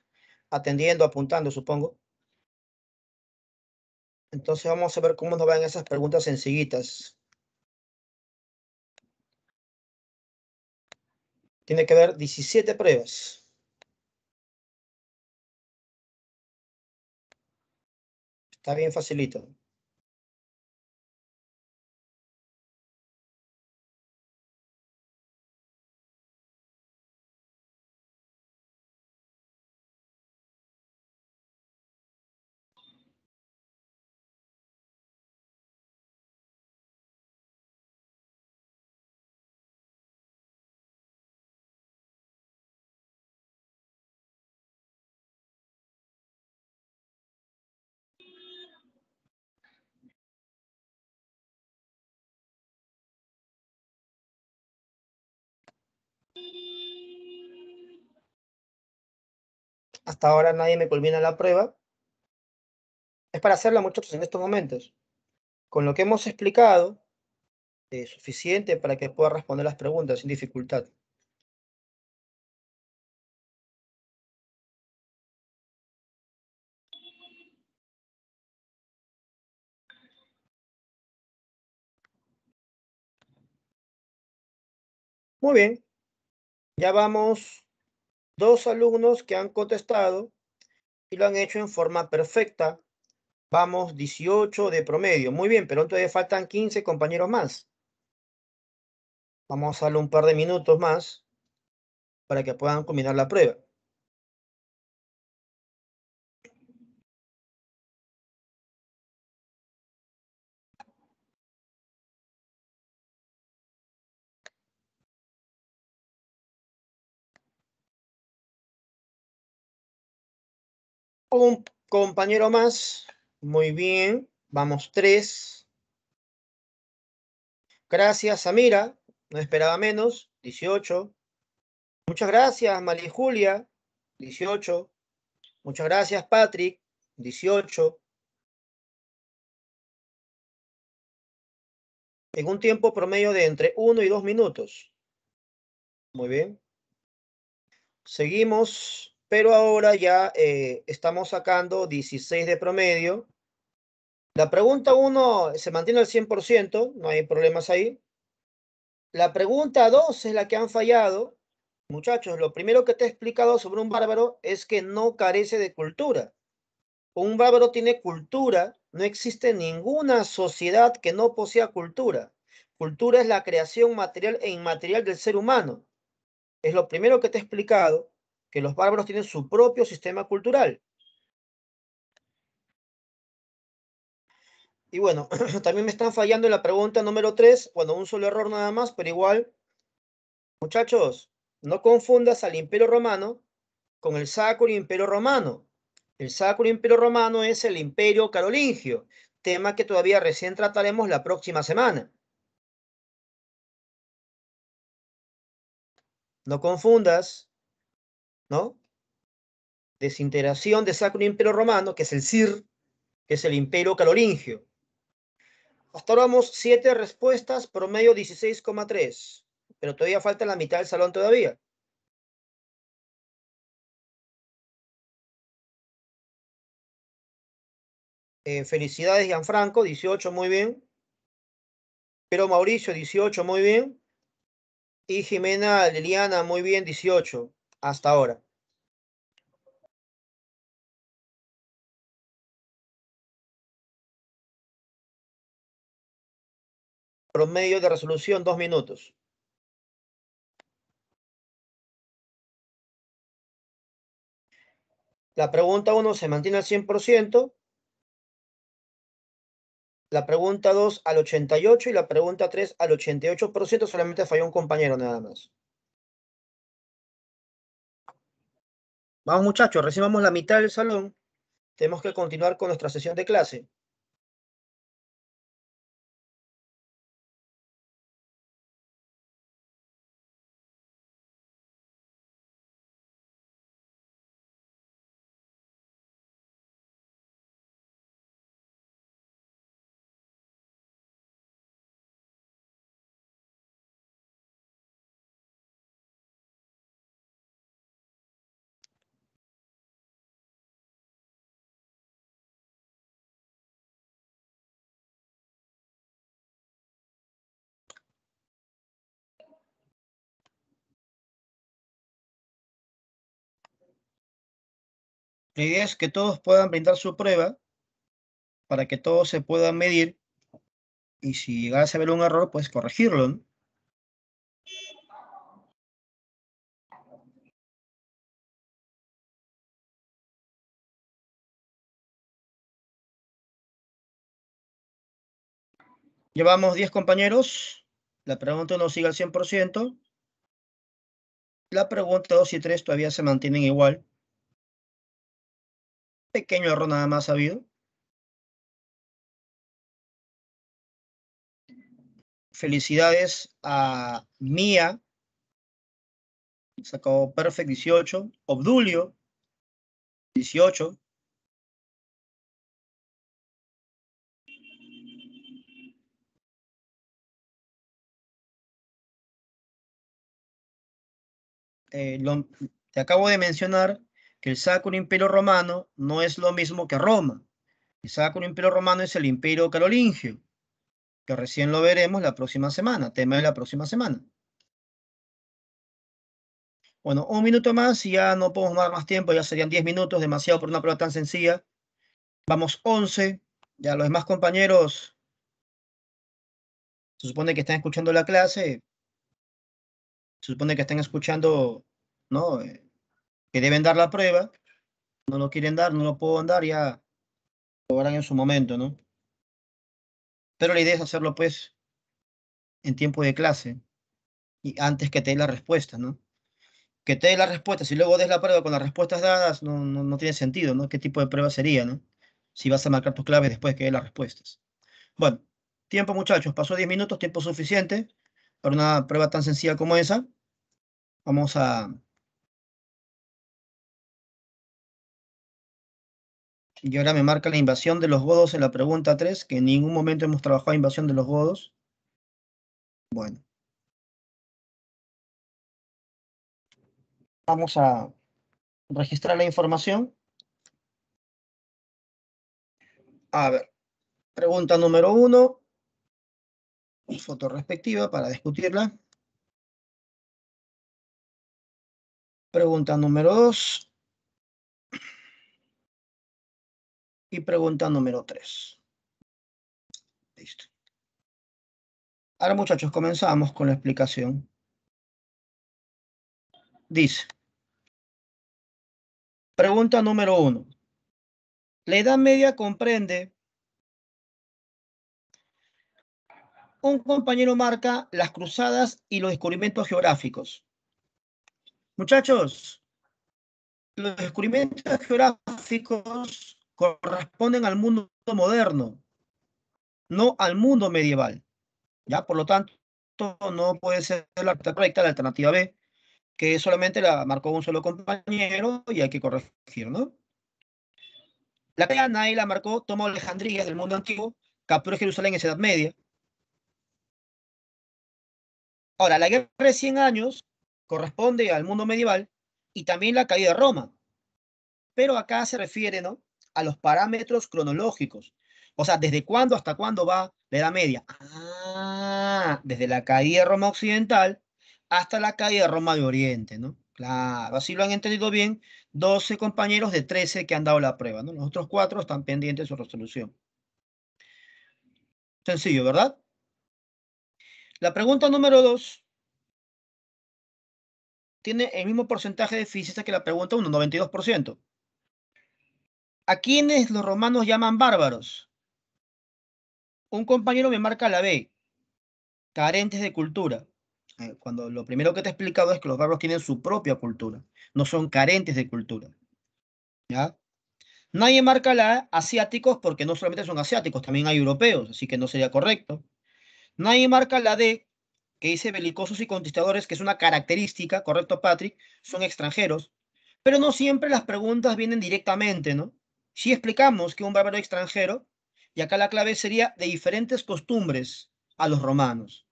atendiendo, apuntando, supongo. Entonces vamos a ver cómo nos van esas preguntas sencillitas. Tiene que haber 17 pruebas. Está bien facilito. Hasta ahora nadie me culmina la prueba. Es para hacerla, muchachos, en estos momentos. Con lo que hemos explicado, es suficiente para que pueda responder las preguntas sin dificultad. Muy bien. Ya vamos dos alumnos que han contestado y lo han hecho en forma perfecta. Vamos, 18 de promedio. Muy bien, pero entonces faltan 15 compañeros más. Vamos a darle un par de minutos más para que puedan combinar la prueba. un compañero más. Muy bien, vamos tres. Gracias, Samira. No esperaba menos, 18. Muchas gracias, y Julia, 18. Muchas gracias, Patrick, 18. En un tiempo promedio de entre 1 y 2 minutos. Muy bien. Seguimos pero ahora ya eh, estamos sacando 16 de promedio. La pregunta 1 se mantiene al 100%, no hay problemas ahí. La pregunta 2 es la que han fallado. Muchachos, lo primero que te he explicado sobre un bárbaro es que no carece de cultura. Un bárbaro tiene cultura, no existe ninguna sociedad que no posea cultura. Cultura es la creación material e inmaterial del ser humano. Es lo primero que te he explicado que los bárbaros tienen su propio sistema cultural. Y bueno, <clears throat> también me están fallando en la pregunta número 3. Bueno, un solo error nada más, pero igual. Muchachos, no confundas al Imperio Romano con el Sacro Imperio Romano. El Sacro Imperio Romano es el Imperio Carolingio, tema que todavía recién trataremos la próxima semana. No confundas. ¿no? Desintegración de Sacro Imperio Romano, que es el CIR, que es el Imperio Carolingio. Hasta ahora vamos siete respuestas, promedio 16,3, pero todavía falta la mitad del salón todavía. Eh, felicidades, Gianfranco, 18, muy bien. Pero Mauricio, 18, muy bien. Y Jimena Liliana, muy bien, 18, hasta ahora. Promedio de resolución, dos minutos. La pregunta 1 se mantiene al 100%. La pregunta 2 al 88% y la pregunta 3 al 88%. Solamente falló un compañero nada más. Vamos muchachos, recibamos la mitad del salón. Tenemos que continuar con nuestra sesión de clase. La idea es que todos puedan brindar su prueba para que todos se puedan medir y si llegase a haber un error, pues corregirlo. Llevamos 10 compañeros. La pregunta 1 sigue al 100%. La pregunta 2 y 3 todavía se mantienen igual pequeño error nada más ha habido. Felicidades a Mía, sacó Perfect 18, Obdulio 18. Eh, te acabo de mencionar que el Sacro Imperio Romano no es lo mismo que Roma. El Sacro Imperio Romano es el Imperio Carolingio, que recién lo veremos la próxima semana, tema de la próxima semana. Bueno, un minuto más y ya no podemos dar más tiempo, ya serían 10 minutos, demasiado por una prueba tan sencilla. Vamos 11, ya los demás compañeros se supone que están escuchando la clase, se supone que están escuchando, ¿no? que deben dar la prueba, no lo quieren dar, no lo puedo dar, ya lo harán en su momento, ¿no? Pero la idea es hacerlo, pues, en tiempo de clase y antes que te dé la respuesta, ¿no? Que te dé la respuesta, si luego des la prueba con las respuestas dadas, no, no, no tiene sentido, ¿no? ¿Qué tipo de prueba sería, ¿no? Si vas a marcar tus claves después que dé las respuestas. Bueno, tiempo muchachos, pasó 10 minutos, tiempo suficiente para una prueba tan sencilla como esa. Vamos a Y ahora me marca la invasión de los godos en la pregunta 3, que en ningún momento hemos trabajado invasión de los godos. Bueno. Vamos a registrar la información. A ver, pregunta número 1. Foto respectiva para discutirla. Pregunta número 2. Y pregunta número 3. Listo. Ahora muchachos, comenzamos con la explicación. Dice. Pregunta número 1. La edad media comprende un compañero marca las cruzadas y los descubrimientos geográficos. Muchachos, los descubrimientos geográficos corresponden al mundo moderno, no al mundo medieval. ¿ya? Por lo tanto, no puede ser la correcta la alternativa B, que solamente la marcó un solo compañero y hay que corregir, ¿no? La que Nadie la marcó, tomó Alejandría del mundo antiguo, capturó Jerusalén en Edad Media. Ahora, la guerra de 100 años corresponde al mundo medieval y también la caída de Roma. Pero acá se refiere, ¿no? a los parámetros cronológicos. O sea, ¿desde cuándo hasta cuándo va la Edad Media? Ah, desde la caída de Roma Occidental hasta la caída de Roma de Oriente, ¿no? Claro, así lo han entendido bien 12 compañeros de 13 que han dado la prueba, ¿no? Los otros cuatro están pendientes de su resolución. Sencillo, ¿verdad? La pregunta número 2 tiene el mismo porcentaje de física que la pregunta 1, 92%. ¿A quiénes los romanos llaman bárbaros? Un compañero me marca la B, carentes de cultura. Eh, cuando lo primero que te he explicado es que los bárbaros tienen su propia cultura, no son carentes de cultura. ¿Ya? Nadie marca la A, asiáticos porque no solamente son asiáticos, también hay europeos, así que no sería correcto. Nadie marca la D, que dice belicosos y conquistadores, que es una característica, correcto Patrick, son extranjeros. Pero no siempre las preguntas vienen directamente, ¿no? Si explicamos que un bárbaro extranjero, y acá la clave sería de diferentes costumbres a los romanos,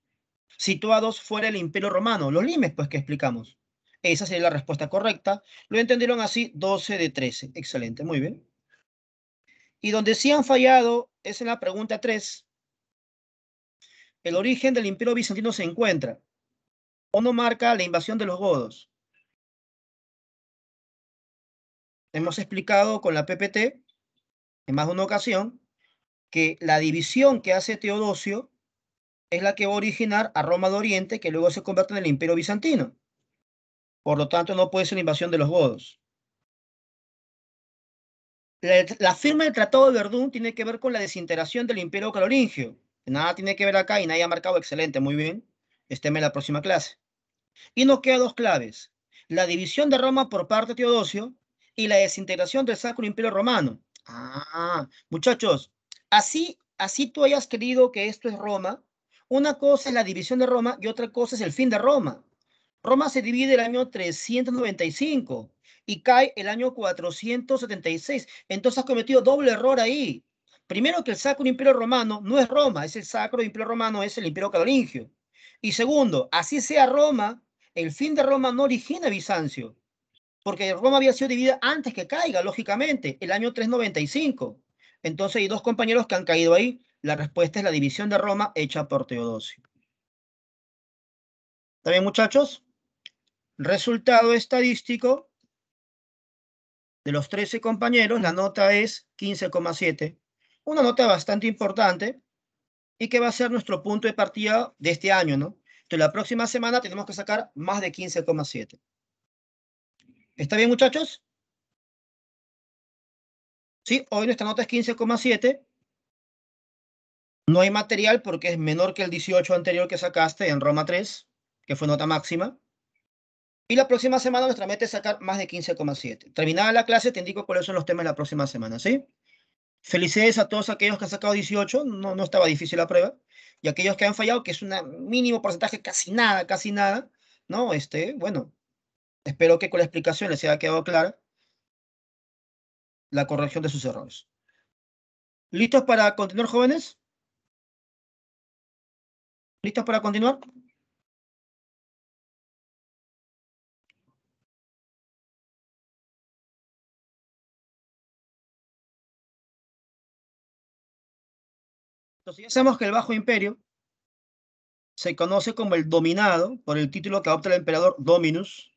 situados fuera del imperio romano, los limes, pues que explicamos. Esa sería la respuesta correcta. Lo entendieron así 12 de 13. Excelente, muy bien. Y donde sí han fallado es en la pregunta 3. El origen del imperio bizantino se encuentra o no marca la invasión de los godos. hemos explicado con la PPT en más de una ocasión que la división que hace Teodosio es la que va a originar a Roma de Oriente, que luego se convierte en el Imperio Bizantino. Por lo tanto, no puede ser la invasión de los bodos. La, firma del Tratado de Verdún tiene que ver con la desintegración del Imperio Carolingio. Nada tiene que ver acá y nadie ha marcado excelente, muy bien. Este en la próxima clase. Y nos quedan dos claves. La división de Roma por parte de Teodosio y la desintegración del Sacro Imperio Romano. Ah, muchachos, así, así tú hayas querido que esto es Roma, una cosa es la división de Roma y otra cosa es el fin de Roma. Roma se divide el año 395 y cae el año 476. Entonces has cometido doble error ahí. Primero que el Sacro Imperio Romano no es Roma, es el Sacro Imperio Romano, es el Imperio Carolingio. Y segundo, así sea Roma, el fin de Roma no origina Bizancio, porque Roma había sido dividida antes que caiga, lógicamente, el año 395. Entonces hay dos compañeros que han caído ahí. La respuesta es la división de Roma hecha por Teodosio. ¿Está bien, muchachos? Resultado estadístico de los 13 compañeros, la nota es 15,7. Una nota bastante importante y que va a ser nuestro punto de partida de este año, ¿no? Entonces, la próxima semana tenemos que sacar más de 15,7. ¿Está bien, muchachos? Sí, hoy nuestra nota es 15,7. No hay material porque es menor que el 18 anterior que sacaste en Roma 3, que fue nota máxima. Y la próxima semana nuestra meta es sacar más de 15,7. Terminada la clase, te indico cuáles son los temas de la próxima semana, ¿sí? Felicidades a todos aquellos que han sacado 18, no, no estaba difícil la prueba. Y aquellos que han fallado, que es un mínimo porcentaje, casi nada, casi nada, ¿no? Este, bueno, Espero que con la explicación les haya quedado clara la corrección de sus errores. ¿Listos para continuar, jóvenes? ¿Listos para continuar? Entonces ya sabemos que el Bajo Imperio se conoce como el dominado por el título que adopta el emperador Dominus,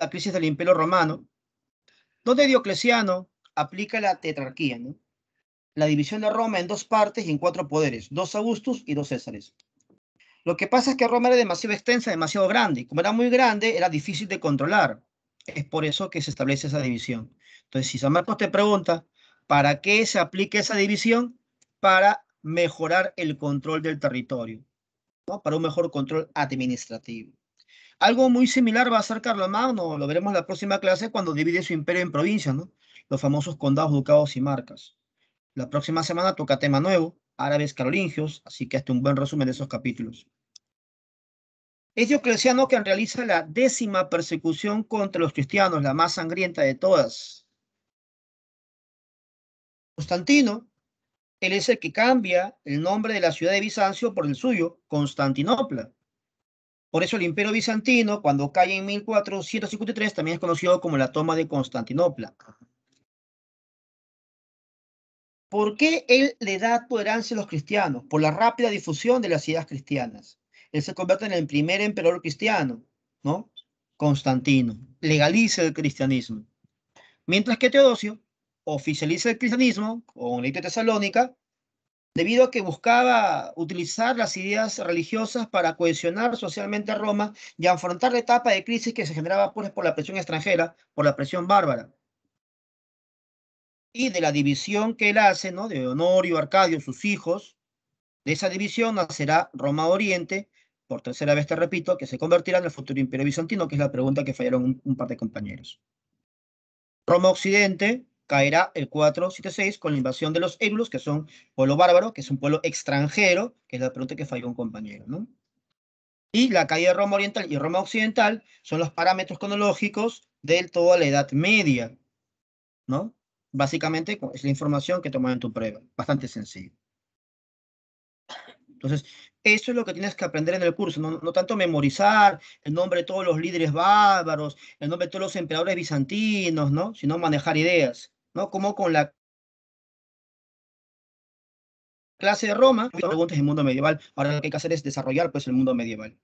la crisis del Imperio Romano, donde Diocleciano aplica la tetrarquía, la división de Roma en dos partes y en cuatro poderes, dos Augustus y dos Césares. Lo que pasa es que Roma era demasiado extensa, demasiado grande, como era muy grande, era difícil de controlar. Es por eso que se establece esa división. Entonces, si San Marcos te pregunta, ¿para qué se aplica esa división? Para mejorar el control del territorio, para un mejor control administrativo. Algo muy similar va a ser Carlomagno, lo veremos en la próxima clase cuando divide su imperio en provincias, Los famosos condados, ducados y marcas. La próxima semana toca tema nuevo, árabes carolingios, así que hasta un buen resumen de esos capítulos. Es Diocleciano quien realiza la décima persecución contra los cristianos, la más sangrienta de todas. Constantino, él es el que cambia el nombre de la ciudad de Bizancio por el suyo, Constantinopla. Por eso el Imperio Bizantino, cuando cae en 1453, también es conocido como la toma de Constantinopla. ¿Por qué él le da tolerancia a los cristianos? Por la rápida difusión de las ideas cristianas. Él se convierte en el primer emperador cristiano, ¿no? Constantino. Legaliza el cristianismo. Mientras que Teodosio oficializa el cristianismo con la de Tesalónica debido a que buscaba utilizar las ideas religiosas para cohesionar socialmente a Roma y afrontar la etapa de crisis que se generaba pues, por la presión extranjera, por la presión bárbara. Y de la división que él hace, ¿no? de Honorio, Arcadio, sus hijos, de esa división nacerá Roma Oriente, por tercera vez te repito, que se convertirá en el futuro imperio bizantino, que es la pregunta que fallaron un, un par de compañeros. Roma Occidente, caerá el 476 con la invasión de los Eglus, que son pueblo bárbaro, que es un pueblo extranjero, que es la pregunta que falló un compañero, ¿no? Y la caída de Roma Oriental y Roma Occidental son los parámetros cronológicos de toda la Edad Media, ¿no? Básicamente es la información que tomaron en tu prueba, bastante sencillo. Entonces, eso es lo que tienes que aprender en el curso, no, no, tanto memorizar el nombre de todos los líderes bárbaros, el nombre de todos los emperadores bizantinos, ¿no? Sino manejar ideas. ¿no? Como con la clase de Roma, preguntas el mundo medieval. Ahora lo que hay que hacer es desarrollar pues el mundo medieval.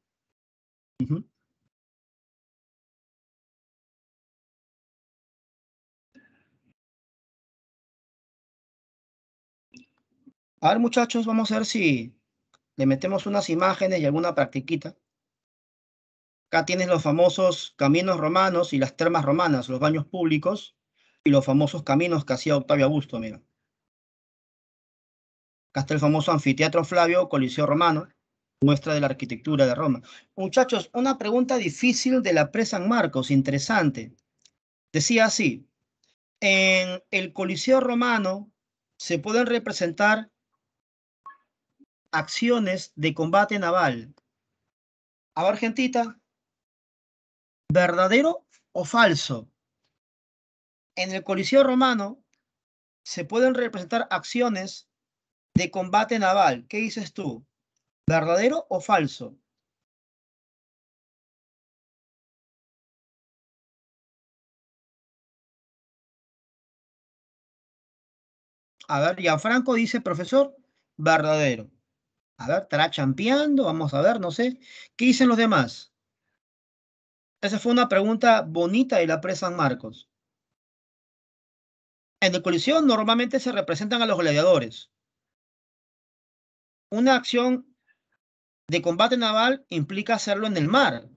A ver, muchachos, vamos a ver si le metemos unas imágenes y alguna practiquita. Acá tienes los famosos caminos romanos y las termas romanas, los baños públicos y los famosos caminos que hacía Octavio Augusto, mira. Acá está el famoso anfiteatro Flavio Coliseo Romano, muestra de la arquitectura de Roma. Muchachos, una pregunta difícil de la pre San Marcos, interesante. Decía así, en el Coliseo Romano se pueden representar acciones de combate naval. A ver, gentita, ¿verdadero o falso? en el Coliseo Romano se pueden representar acciones de combate naval. ¿Qué dices tú? ¿Verdadero o falso? A ver, Gianfranco dice, profesor, verdadero. A ver, estará champeando, vamos a ver, no sé. ¿Qué dicen los demás? Esa fue una pregunta bonita de la presa San Marcos. En el Coliseo normalmente se representan a los gladiadores. Una acción de combate naval implica hacerlo en el mar.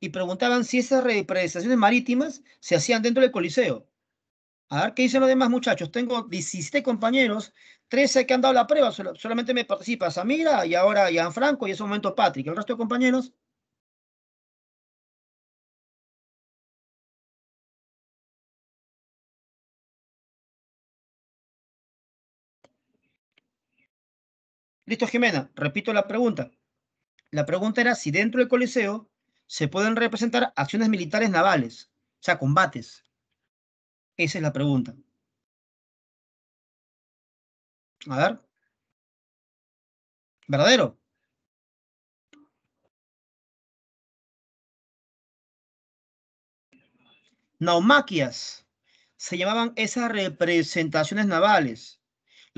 Y preguntaban si esas representaciones marítimas se hacían dentro del Coliseo. A ver qué dicen los demás muchachos. Tengo 17 compañeros, 13 que han dado la prueba. Solamente me participa Samira y ahora Franco y en ese momento Patrick. El resto de compañeros Listo, Jimena, repito la pregunta. La pregunta era si dentro del Coliseo se pueden representar acciones militares navales, o sea, combates. Esa es la pregunta. A ver. ¿Verdadero? Naumaquias se llamaban esas representaciones navales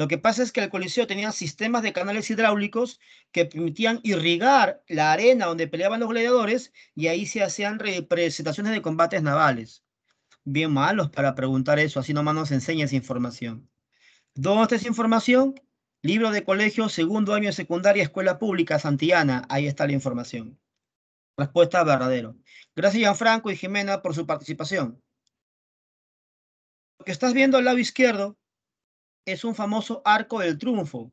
lo que pasa es que el Coliseo tenía sistemas de canales hidráulicos que permitían irrigar la arena donde peleaban los gladiadores y ahí se hacían representaciones de combates navales. Bien malos para preguntar eso, así nomás nos enseña esa información. ¿Dónde está esa información? Libro de colegio, segundo año de secundaria, escuela pública, santiana. Ahí está la información. Respuesta verdadero. Gracias, Gianfranco y Jimena, por su participación. Lo que estás viendo al lado izquierdo es un famoso arco del triunfo.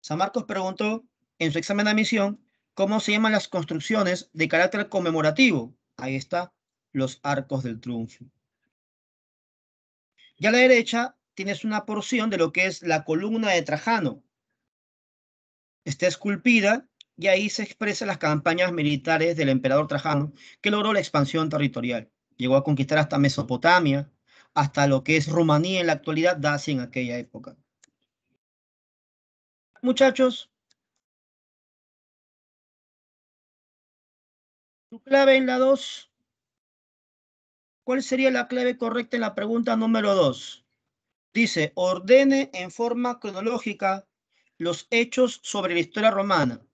San Marcos preguntó en su examen de admisión cómo se llaman las construcciones de carácter conmemorativo. Ahí está, los arcos del triunfo. Y a la derecha tienes una porción de lo que es la columna de Trajano. Está esculpida y ahí se expresan las campañas militares del emperador Trajano que logró la expansión territorial. Llegó a conquistar hasta Mesopotamia, hasta lo que es Rumanía en la actualidad, Dacia en aquella época. Muchachos, tu clave en la 2. ¿Cuál sería la clave correcta en la pregunta número 2? Dice, ordene en forma cronológica los hechos sobre la historia romana.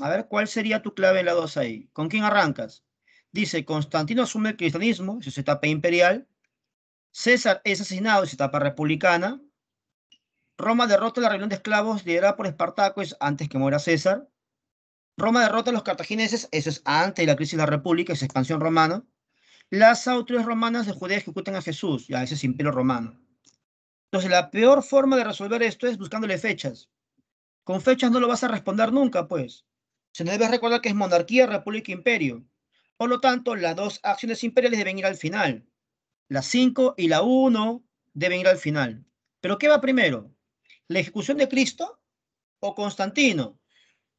A ver, ¿cuál sería tu clave en la 2 ahí? ¿Con quién arrancas? Dice, Constantino asume el cristianismo, esa es etapa imperial. César es asesinado, es etapa republicana. Roma derrota la reunión de esclavos liderada por Espartaco, es antes que muera César. Roma derrota a los cartagineses, eso es antes de la crisis de la República, esa expansión romana. Las autoridades romanas de Judea ejecutan a Jesús, ya ese es imperio romano. Entonces, la peor forma de resolver esto es buscándole fechas. Con fechas no lo vas a responder nunca, pues. Se debe recordar que es monarquía, república, imperio. Por lo tanto, las dos acciones imperiales deben ir al final. Las cinco y la 1 deben ir al final. Pero ¿qué va primero? ¿La ejecución de Cristo o Constantino?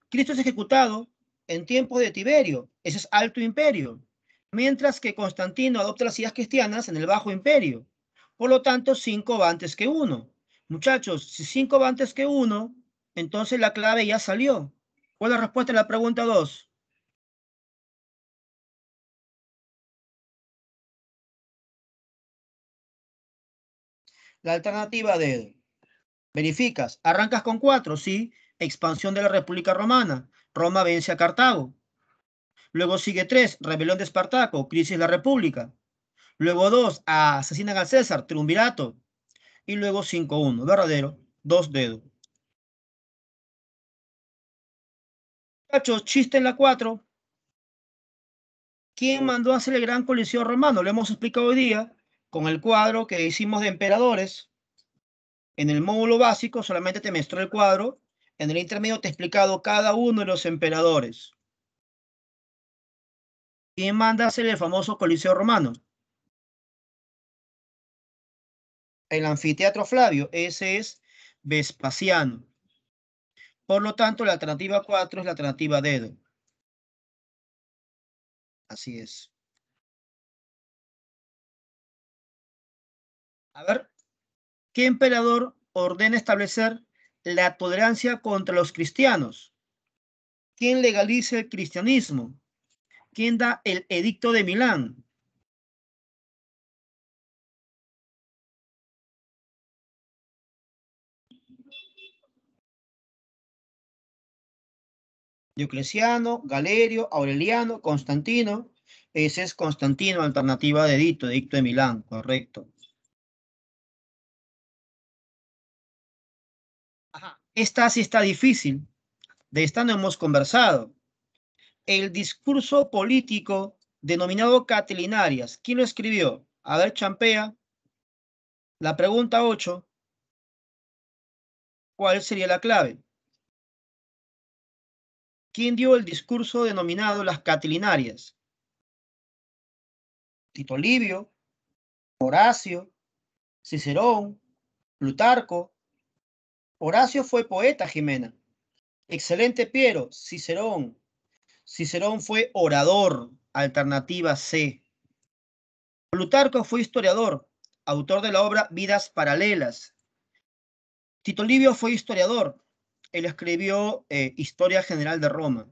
Cristo es ejecutado en tiempo de Tiberio. Ese es alto imperio. Mientras que Constantino adopta las ideas cristianas en el bajo imperio. Por lo tanto, cinco va antes que uno. Muchachos, si 5 va antes que uno, entonces la clave ya salió. ¿Cuál es la respuesta a la pregunta 2? la alternativa de verificas, arrancas con cuatro, sí, expansión de la República Romana, Roma vence a Cartago. Luego sigue tres, rebelión de Espartaco, crisis de la República. Luego dos, asesinan al César, triunvirato. Y luego cinco, uno verdadero, dos dedos. Muchachos, chiste en la cuatro. ¿Quién mandó a hacer el gran coliseo romano? Lo hemos explicado hoy día con el cuadro que hicimos de emperadores, en el módulo básico solamente te mostró el cuadro, en el intermedio te he explicado cada uno de los emperadores. ¿Quién manda a hacer el famoso Coliseo Romano? El anfiteatro Flavio, ese es Vespasiano. Por lo tanto, la alternativa 4 es la alternativa dedo. Así es. A ver, ¿qué emperador ordena establecer la tolerancia contra los cristianos? ¿Quién legaliza el cristianismo? ¿Quién da el edicto de Milán? Diocleciano, Galerio, Aureliano, Constantino. Ese es Constantino, alternativa de edicto, edicto de Milán, correcto. Esta sí está difícil. De esta no hemos conversado. El discurso político denominado Catilinarias. ¿Quién lo escribió? A ver, champea. La pregunta 8. ¿Cuál sería la clave? ¿Quién dio el discurso denominado las Catilinarias? Tito Livio, Horacio, Cicerón, Plutarco, Horacio fue poeta, Jimena. Excelente Piero, Cicerón. Cicerón fue orador, alternativa C. Plutarco fue historiador, autor de la obra Vidas Paralelas. Tito Livio fue historiador, él escribió eh, Historia General de Roma.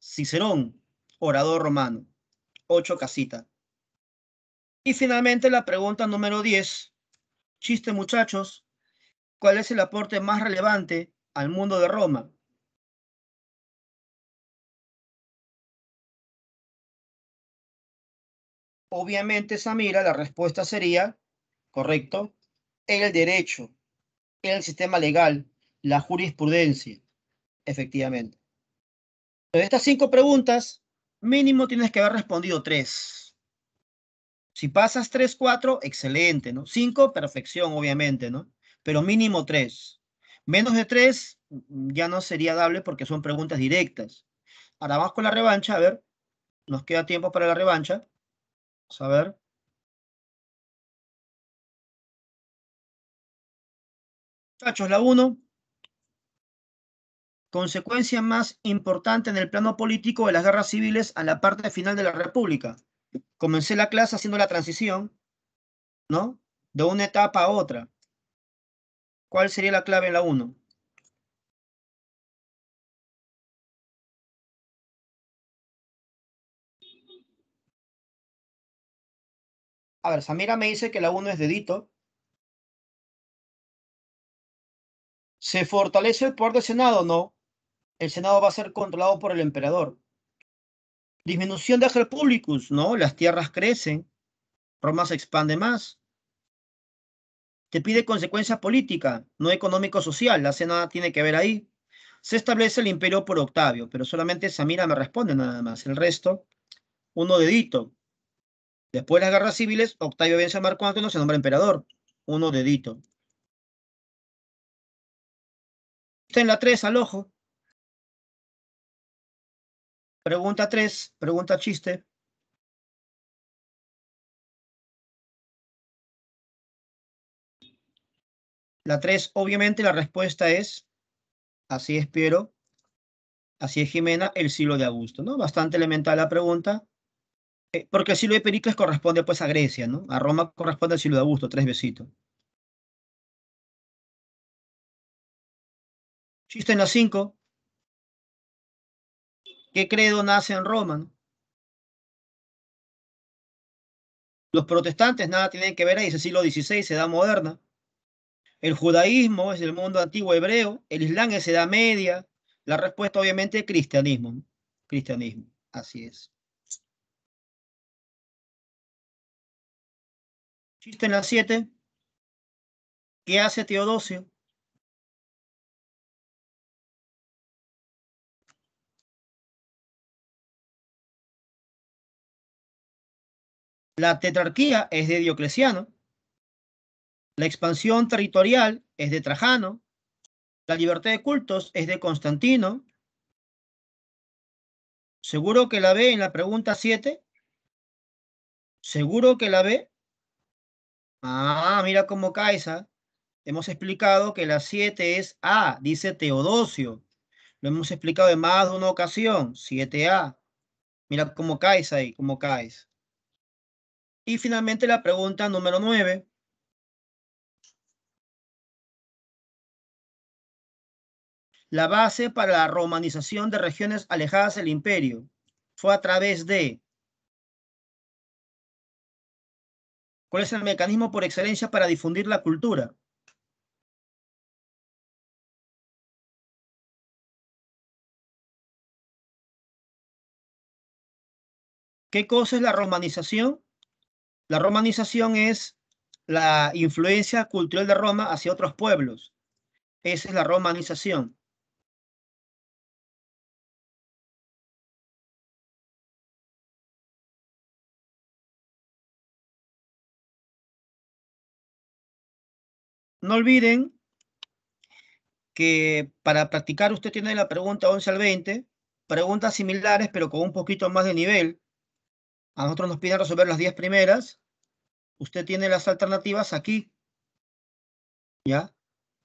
Cicerón, orador romano. Ocho casitas. Y finalmente la pregunta número 10. Chiste muchachos, ¿Cuál es el aporte más relevante al mundo de Roma? Obviamente, Samira, la respuesta sería, correcto, el derecho, el sistema legal, la jurisprudencia, efectivamente. De estas cinco preguntas, mínimo tienes que haber respondido tres. Si pasas tres, cuatro, excelente, ¿no? Cinco, perfección, obviamente, ¿no? pero mínimo tres. Menos de tres ya no sería dable porque son preguntas directas. Ahora vamos con la revancha, a ver. Nos queda tiempo para la revancha. Vamos a ver. Chachos, la 1. Consecuencia más importante en el plano político de las guerras civiles a la parte final de la República. Comencé la clase haciendo la transición, ¿no? De una etapa a otra. ¿Cuál sería la clave en la 1? A ver, Samira me dice que la 1 es dedito. ¿Se fortalece el poder del Senado? No. El Senado va a ser controlado por el emperador. Disminución de Publicus, ¿no? Las tierras crecen. Roma se expande más te pide consecuencia política, no económico-social, la cena tiene que ver ahí. Se establece el imperio por Octavio, pero solamente Samira me responde nada más, el resto, uno dedito. Después de las guerras civiles, Octavio vence a Marco no se nombra emperador, uno dedito. Está en la 3 al ojo. Pregunta 3, pregunta chiste. La 3, obviamente la respuesta es, así es Piero, así es Jimena, el siglo de Augusto, ¿no? Bastante elemental la pregunta, eh, porque el siglo de Pericles corresponde pues a Grecia, ¿no? A Roma corresponde al siglo de Augusto, tres besitos. Chiste en la 5. ¿Qué credo nace en Roma? Los protestantes nada tienen que ver ahí, ese el siglo XVI, edad moderna. El judaísmo es el mundo antiguo hebreo, el islam es Edad Media. La respuesta obviamente es cristianismo. Cristianismo, así es. Chiste en la siete. ¿Qué hace Teodosio? La tetrarquía es de Diocleciano. La expansión territorial es de Trajano. La libertad de cultos es de Constantino. ¿Seguro que la ve en la pregunta 7? ¿Seguro que la ve? Ah, mira cómo esa. Hemos explicado que la 7 es A, dice Teodosio. Lo hemos explicado en más de una ocasión, 7A. Mira cómo esa ahí, cómo caes. Y finalmente la pregunta número 9. La base para la romanización de regiones alejadas del imperio fue a través de... ¿Cuál es el mecanismo por excelencia para difundir la cultura? ¿Qué cosa es la romanización? La romanización es la influencia cultural de Roma hacia otros pueblos. Esa es la romanización. No olviden que para practicar usted tiene la pregunta 11 al 20, preguntas similares pero con un poquito más de nivel. A nosotros nos piden resolver las 10 primeras. Usted tiene las alternativas aquí. ¿Ya?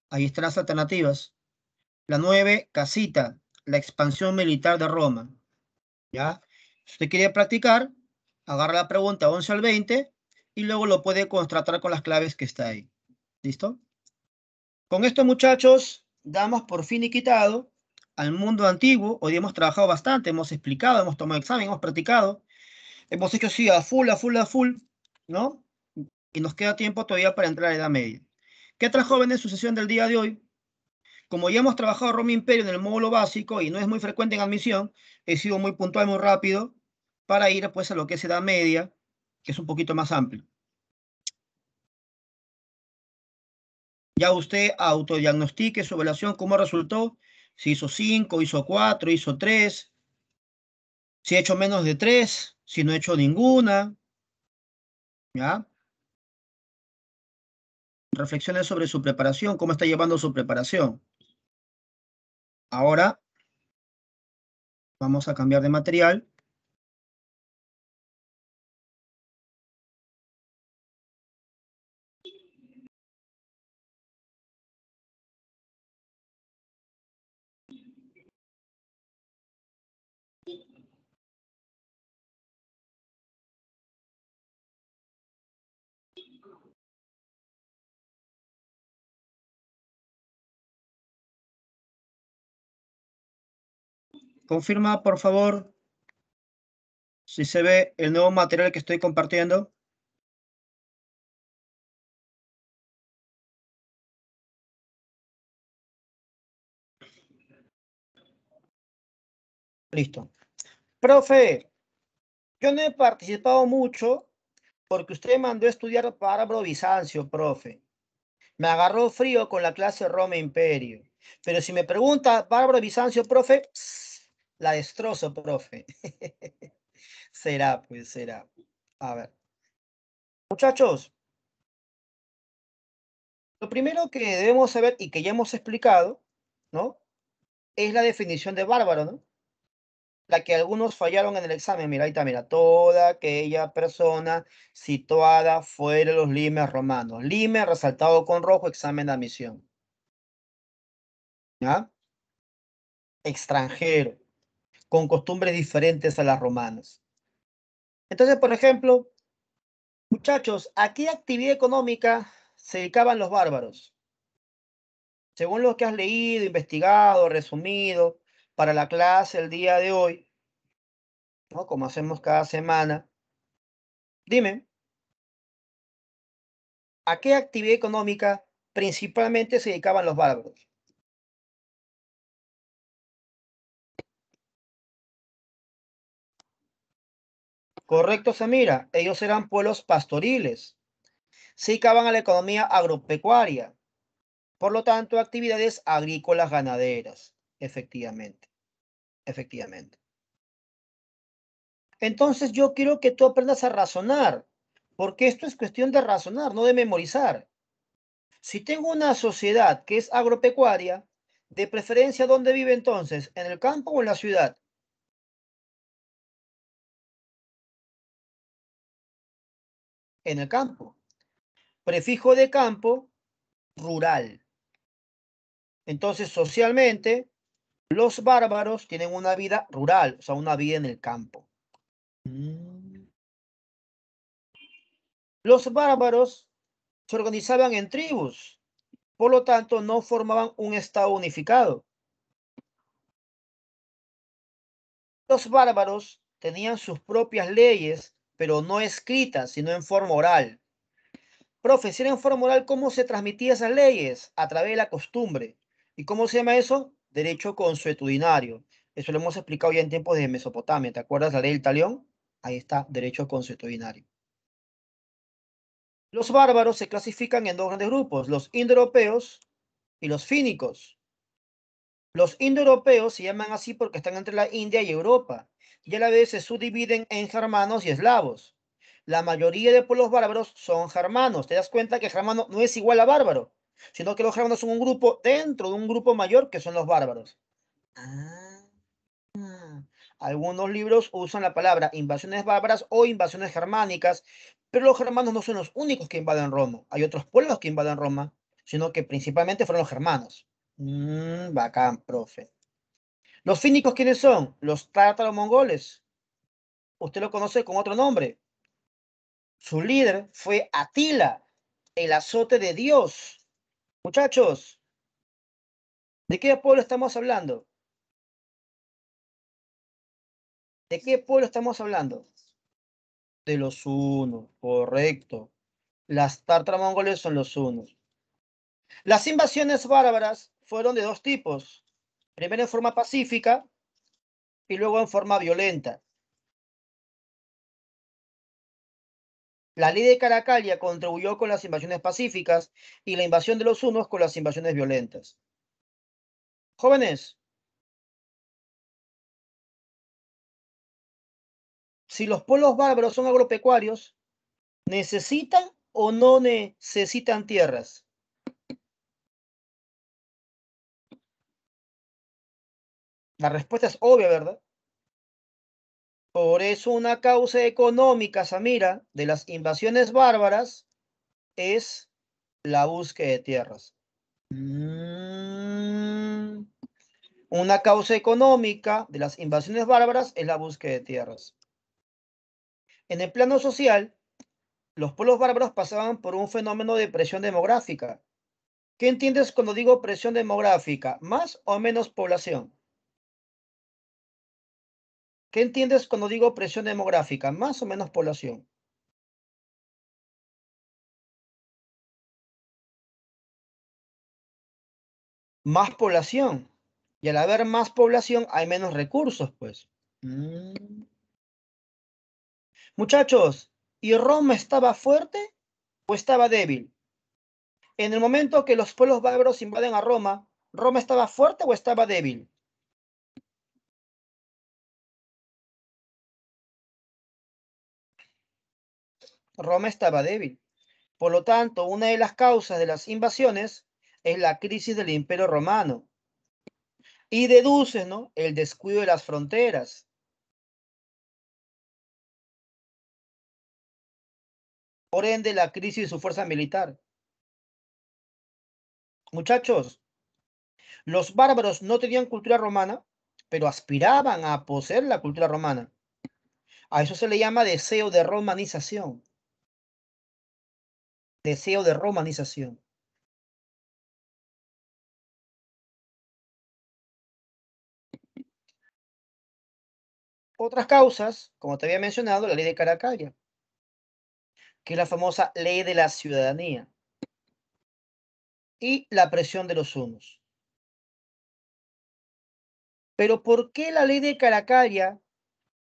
Ahí están las alternativas. La 9, casita, la expansión militar de Roma. ¿Ya? Si usted quiere practicar, agarra la pregunta 11 al 20 y luego lo puede contratar con las claves que está ahí. ¿Listo? Con esto, muchachos, damos por fin y quitado al mundo antiguo. Hoy hemos trabajado bastante, hemos explicado, hemos tomado examen, hemos practicado. Hemos hecho así a full, a full, a full, ¿no? Y nos queda tiempo todavía para entrar a la Edad Media. ¿Qué trajo jóvenes su sesión del día de hoy? Como ya hemos trabajado Roma Imperio en el módulo básico y no es muy frecuente en admisión, he sido muy puntual, muy rápido, para ir pues a lo que es Edad Media, que es un poquito más amplio. Ya usted autodiagnostique su evaluación, cómo resultó, si hizo 5, hizo 4, hizo 3, si ha hecho menos de 3, si no ha hecho ninguna. ¿Ya? Reflexiones sobre su preparación, cómo está llevando su preparación. Ahora, vamos a cambiar de material. Confirma, por favor, si se ve el nuevo material que estoy compartiendo. Listo. Profe, yo no he participado mucho porque usted mandó a estudiar para Bizancio, profe. Me agarró frío con la clase Roma Imperio. Pero si me pregunta, Bárbaro Bizancio, profe, la destrozo, profe. <laughs> será, pues, será. A ver. Muchachos, lo primero que debemos saber y que ya hemos explicado, ¿no? Es la definición de bárbaro, ¿no? La que algunos fallaron en el examen. Mira, ahí está, mira. Toda aquella persona situada fuera de los limes romanos. Lime resaltado con rojo, examen de admisión. ¿Ya? Extranjero con costumbres diferentes a las romanas. Entonces, por ejemplo, muchachos, ¿a qué actividad económica se dedicaban los bárbaros? Según lo que has leído, investigado, resumido para la clase el día de hoy, ¿no? como hacemos cada semana, dime, ¿a qué actividad económica principalmente se dedicaban los bárbaros? Correcto, Samira. Ellos eran pueblos pastoriles. Sí, caban a la economía agropecuaria. Por lo tanto, actividades agrícolas ganaderas. Efectivamente. Efectivamente. Entonces yo quiero que tú aprendas a razonar, porque esto es cuestión de razonar, no de memorizar. Si tengo una sociedad que es agropecuaria, de preferencia, ¿dónde vive entonces? ¿En el campo o en la ciudad? en el campo. Prefijo de campo, rural. Entonces, socialmente, los bárbaros tienen una vida rural, o sea, una vida en el campo. Mm. Los bárbaros se organizaban en tribus, por lo tanto, no formaban un estado unificado. Los bárbaros tenían sus propias leyes pero no escrita, sino en forma oral. Profe, en forma oral, ¿cómo se transmitían esas leyes? A través de la costumbre. ¿Y cómo se llama eso? Derecho consuetudinario. Eso lo hemos explicado ya en tiempos de Mesopotamia. ¿Te acuerdas la ley del talión? Ahí está, derecho consuetudinario. Los bárbaros se clasifican en dos grandes grupos, los indoeuropeos y los fínicos. Los indoeuropeos se llaman así porque están entre la India y Europa y a la vez se subdividen en germanos y eslavos. La mayoría de pueblos bárbaros son germanos. Te das cuenta que germano no es igual a bárbaro, sino que los germanos son un grupo dentro de un grupo mayor que son los bárbaros. Ah. Algunos libros usan la palabra invasiones bárbaras o invasiones germánicas, pero los germanos no son los únicos que invaden Roma. Hay otros pueblos que invaden Roma, sino que principalmente fueron los germanos. Mm, bacán, profe. ¿Los fínicos quiénes son? Los tártaros mongoles. Usted lo conoce con otro nombre. Su líder fue Atila, el azote de Dios. Muchachos, ¿de qué pueblo estamos hablando? ¿De qué pueblo estamos hablando? De los unos, correcto. Las tártaros mongoles son los unos. Las invasiones bárbaras fueron de dos tipos, Primero en forma pacífica y luego en forma violenta. La ley de Caracalla contribuyó con las invasiones pacíficas y la invasión de los unos con las invasiones violentas. Jóvenes, si los pueblos bárbaros son agropecuarios, ¿necesitan o no necesitan tierras? La respuesta es obvia, ¿verdad? Por eso una causa económica, Samira, de las invasiones bárbaras es la búsqueda de tierras. Mm. Una causa económica de las invasiones bárbaras es la búsqueda de tierras. En el plano social, los pueblos bárbaros pasaban por un fenómeno de presión demográfica. ¿Qué entiendes cuando digo presión demográfica? ¿Más o menos población? ¿Qué entiendes cuando digo presión demográfica? Más o menos población. Más población. Y al haber más población hay menos recursos, pues. Mm. Muchachos, ¿y Roma estaba fuerte o estaba débil? En el momento que los pueblos bárbaros invaden a Roma, ¿Roma estaba fuerte o estaba débil? Roma estaba débil. Por lo tanto, una de las causas de las invasiones es la crisis del imperio romano. Y deduce el descuido de las fronteras. Por ende, la crisis de su fuerza militar. Muchachos, los bárbaros no tenían cultura romana, pero aspiraban a poseer la cultura romana. A eso se le llama deseo de romanización deseo de romanización. Otras causas, como te había mencionado, la ley de Caracalla, que es la famosa ley de la ciudadanía, y la presión de los unos. Pero ¿por qué la ley de Caracalla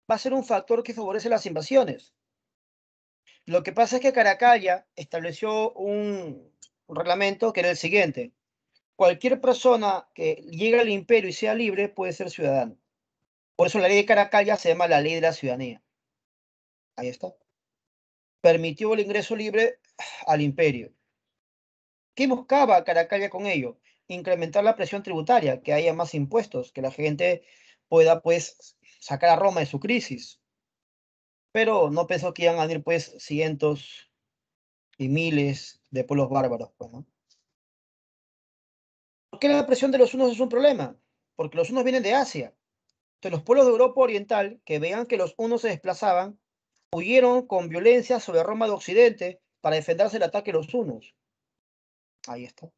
va a ser un factor que favorece las invasiones? Lo que pasa es que Caracalla estableció un, reglamento que era el siguiente. Cualquier persona que llegue al imperio y sea libre puede ser ciudadano. Por eso la ley de Caracalla se llama la ley de la ciudadanía. Ahí está. Permitió el ingreso libre al imperio. ¿Qué buscaba Caracalla con ello? Incrementar la presión tributaria, que haya más impuestos, que la gente pueda pues sacar a Roma de su crisis pero no pensó que iban a venir pues cientos y miles de pueblos bárbaros. Pues, ¿no? ¿Por qué la presión de los unos es un problema? Porque los unos vienen de Asia. Entonces los pueblos de Europa Oriental, que vean que los unos se desplazaban, huyeron con violencia sobre Roma de Occidente para defenderse del ataque de los unos. Ahí está.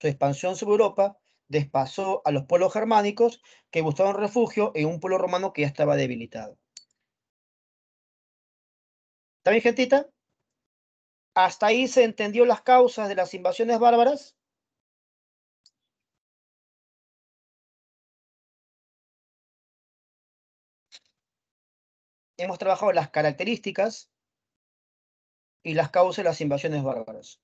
Su expansión sobre Europa despasó a los pueblos germánicos que buscaban refugio en un pueblo romano que ya estaba debilitado. ¿Está bien, gentita? Hasta ahí se entendió las causas de las invasiones bárbaras. Hemos trabajado las características y las causas de las invasiones bárbaras.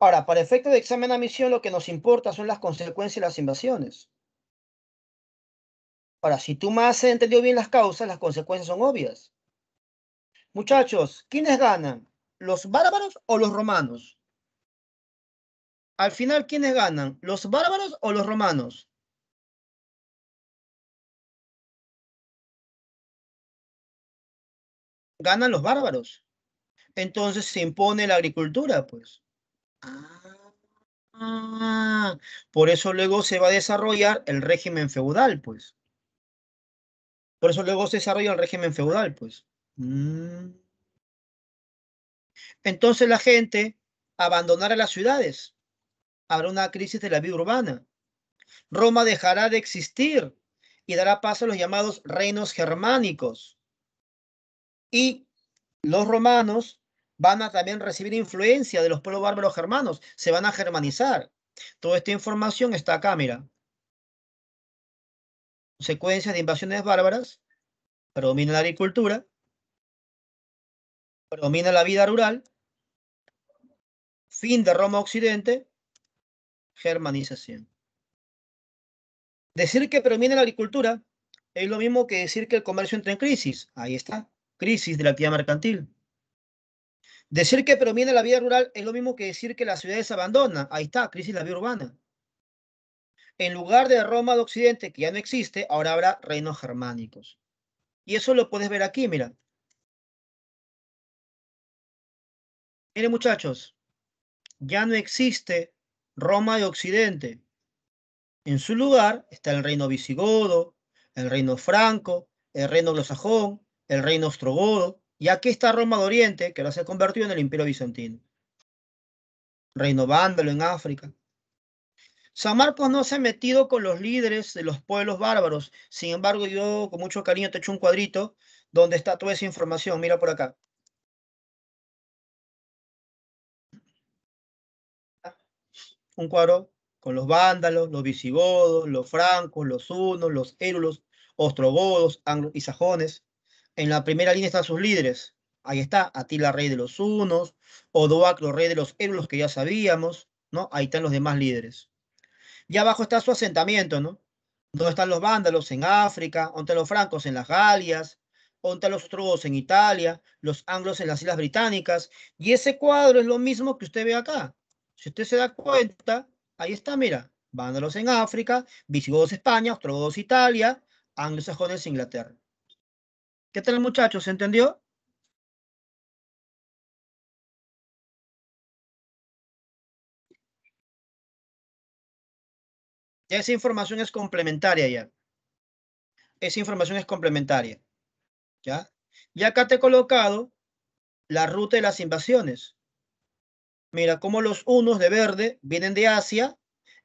Ahora, para efecto de examen a misión, lo que nos importa son las consecuencias de las invasiones. Ahora, si tú más se entendió bien las causas, las consecuencias son obvias. Muchachos, ¿quiénes ganan? ¿Los bárbaros o los romanos? Al final, ¿quiénes ganan? ¿Los bárbaros o los romanos? Ganan los bárbaros. Entonces se impone la agricultura, pues. Ah, por eso luego se va a desarrollar el régimen feudal, pues. Por eso luego se desarrolla el régimen feudal, pues. Mm. Entonces la gente abandonará las ciudades. Habrá una crisis de la vida urbana. Roma dejará de existir y dará paso a los llamados reinos germánicos. Y los romanos van a también recibir influencia de los pueblos bárbaros germanos, se van a germanizar. Toda esta información está acá, mira, Consecuencias de invasiones bárbaras, predomina la agricultura, predomina la vida rural, fin de Roma Occidente, germanización. Decir que predomina la agricultura es lo mismo que decir que el comercio entra en crisis. Ahí está, crisis de la actividad mercantil. Decir que predomina la vida rural es lo mismo que decir que las ciudades se abandona, Ahí está, crisis de la vida urbana en lugar de Roma de Occidente, que ya no existe, ahora habrá reinos germánicos. Y eso lo puedes ver aquí, mira. Miren muchachos, ya no existe Roma de Occidente. En su lugar está el reino visigodo, el reino franco, el reino glosajón, el reino ostrogodo, y aquí está Roma de Oriente, que ahora se ha convertido en el imperio bizantino. Reino vándalo en África. San no se ha metido con los líderes de los pueblos bárbaros. Sin embargo, yo con mucho cariño te echo un cuadrito donde está toda esa información. Mira por acá. Un cuadro con los vándalos, los visigodos, los francos, los hunos, los érulos, ostrogodos, anglos y sajones. En la primera línea están sus líderes. Ahí está Atila, rey de los hunos, Odoacro, rey de los érulos, que ya sabíamos, ¿no? Ahí están los demás líderes. Y abajo está su asentamiento, ¿no? ¿Dónde están los vándalos en África, donde los francos en las Galias, donde los truos en Italia, los anglos en las Islas Británicas. Y ese cuadro es lo mismo que usted ve acá. Si usted se da cuenta, ahí está, mira, vándalos en África, visigodos España, ostrogodos Italia, anglosajones Inglaterra. ¿Qué tal, muchachos? ¿Se entendió? Esa información es complementaria ya. Esa información es complementaria. ¿Ya? Y acá te he colocado la ruta de las invasiones. Mira cómo los unos de verde vienen de Asia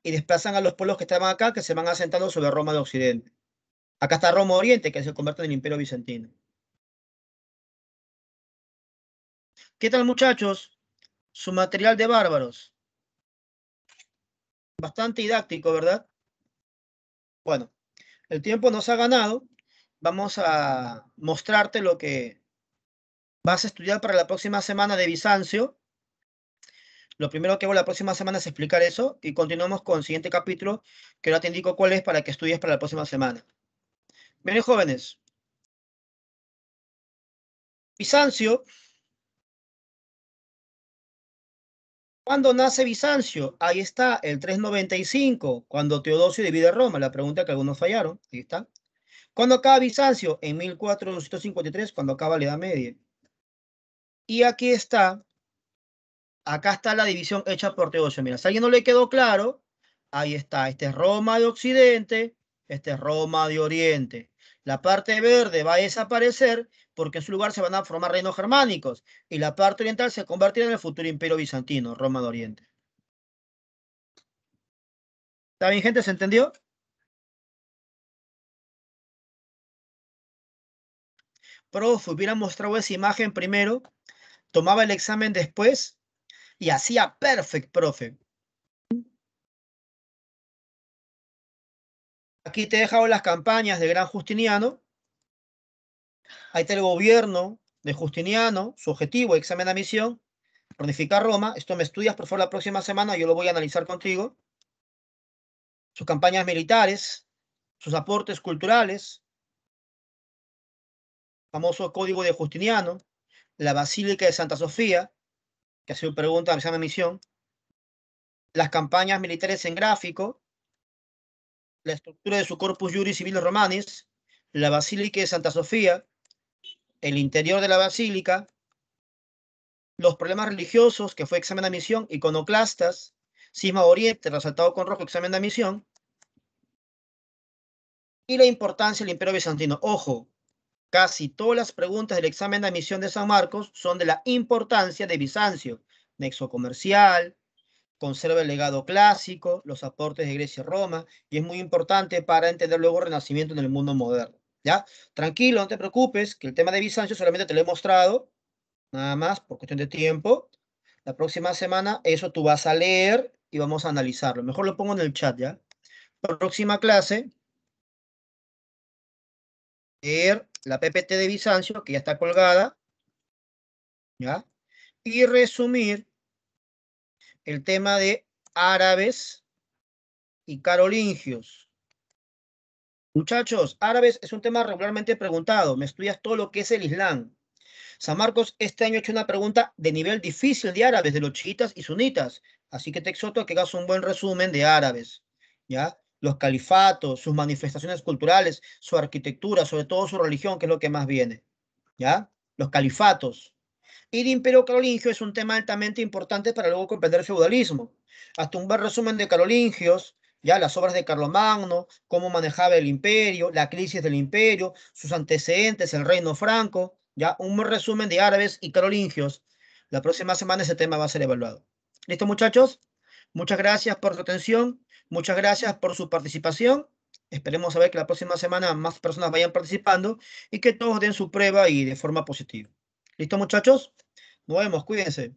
y desplazan a los pueblos que estaban acá, que se van asentando sobre Roma de Occidente. Acá está Roma Oriente, que se convierte en el Imperio Bizantino. ¿Qué tal, muchachos? Su material de bárbaros. Bastante didáctico, ¿verdad? Bueno, el tiempo nos ha ganado. Vamos a mostrarte lo que vas a estudiar para la próxima semana de Bizancio. Lo primero que hago la próxima semana es explicar eso y continuamos con el siguiente capítulo que ahora te indico cuál es para que estudies para la próxima semana. Bien, jóvenes. Bizancio ¿Cuándo nace Bizancio? Ahí está, el 395, cuando Teodosio divide Roma, la pregunta que algunos fallaron, ahí está. ¿Cuándo acaba Bizancio? En 1453, cuando acaba la Edad Media. Y aquí está, acá está la división hecha por Teodosio. Mira, si a alguien no le quedó claro, ahí está, este es Roma de Occidente, este es Roma de Oriente. La parte verde va a desaparecer porque en su lugar se van a formar reinos germánicos y la parte oriental se convertirá en el futuro imperio bizantino, Roma de Oriente. ¿Está bien, gente? ¿Se entendió? Prof, hubiera mostrado esa imagen primero, tomaba el examen después y hacía perfect, profe. Aquí te he dejado las campañas de Gran Justiniano Ahí está el gobierno de Justiniano, su objetivo, examen de misión, reunificar Roma. Esto me estudias, por favor, la próxima semana, yo lo voy a analizar contigo. Sus campañas militares, sus aportes culturales, famoso código de Justiniano, la Basílica de Santa Sofía, que ha sido pregunta de examen de misión, las campañas militares en gráfico, la estructura de su corpus juris Civil romanis, la Basílica de Santa Sofía, el interior de la basílica, los problemas religiosos, que fue examen de admisión, iconoclastas, cisma oriente, resaltado con rojo, examen de admisión, y la importancia del imperio bizantino. Ojo, casi todas las preguntas del examen de admisión de San Marcos son de la importancia de Bizancio, nexo comercial, conserva el legado clásico, los aportes de Grecia y Roma, y es muy importante para entender luego el Renacimiento en el mundo moderno. ¿Ya? Tranquilo, no te preocupes, que el tema de Bizancio solamente te lo he mostrado, nada más, por cuestión de tiempo. La próxima semana eso tú vas a leer y vamos a analizarlo. Mejor lo pongo en el chat, ¿ya? Próxima clase, leer la PPT de Bizancio, que ya está colgada, ¿ya? Y resumir el tema de árabes y carolingios. Muchachos, árabes es un tema regularmente preguntado. Me estudias todo lo que es el Islam. San Marcos este año ha hecho una pregunta de nivel difícil de árabes, de los chiitas y sunitas. Así que te exhorto a que hagas un buen resumen de árabes. ¿Ya? Los califatos, sus manifestaciones culturales, su arquitectura, sobre todo su religión, que es lo que más viene. ¿Ya? Los califatos. Y el imperio carolingio es un tema altamente importante para luego comprender el feudalismo. Hasta un buen resumen de carolingios, ya las obras de Carlomagno, cómo manejaba el imperio, la crisis del imperio, sus antecedentes, el reino franco, ya un resumen de árabes y carolingios. La próxima semana ese tema va a ser evaluado. ¿Listo, muchachos? Muchas gracias por su atención, muchas gracias por su participación. Esperemos saber que la próxima semana más personas vayan participando y que todos den su prueba y de forma positiva. ¿Listo, muchachos? Nos vemos, cuídense.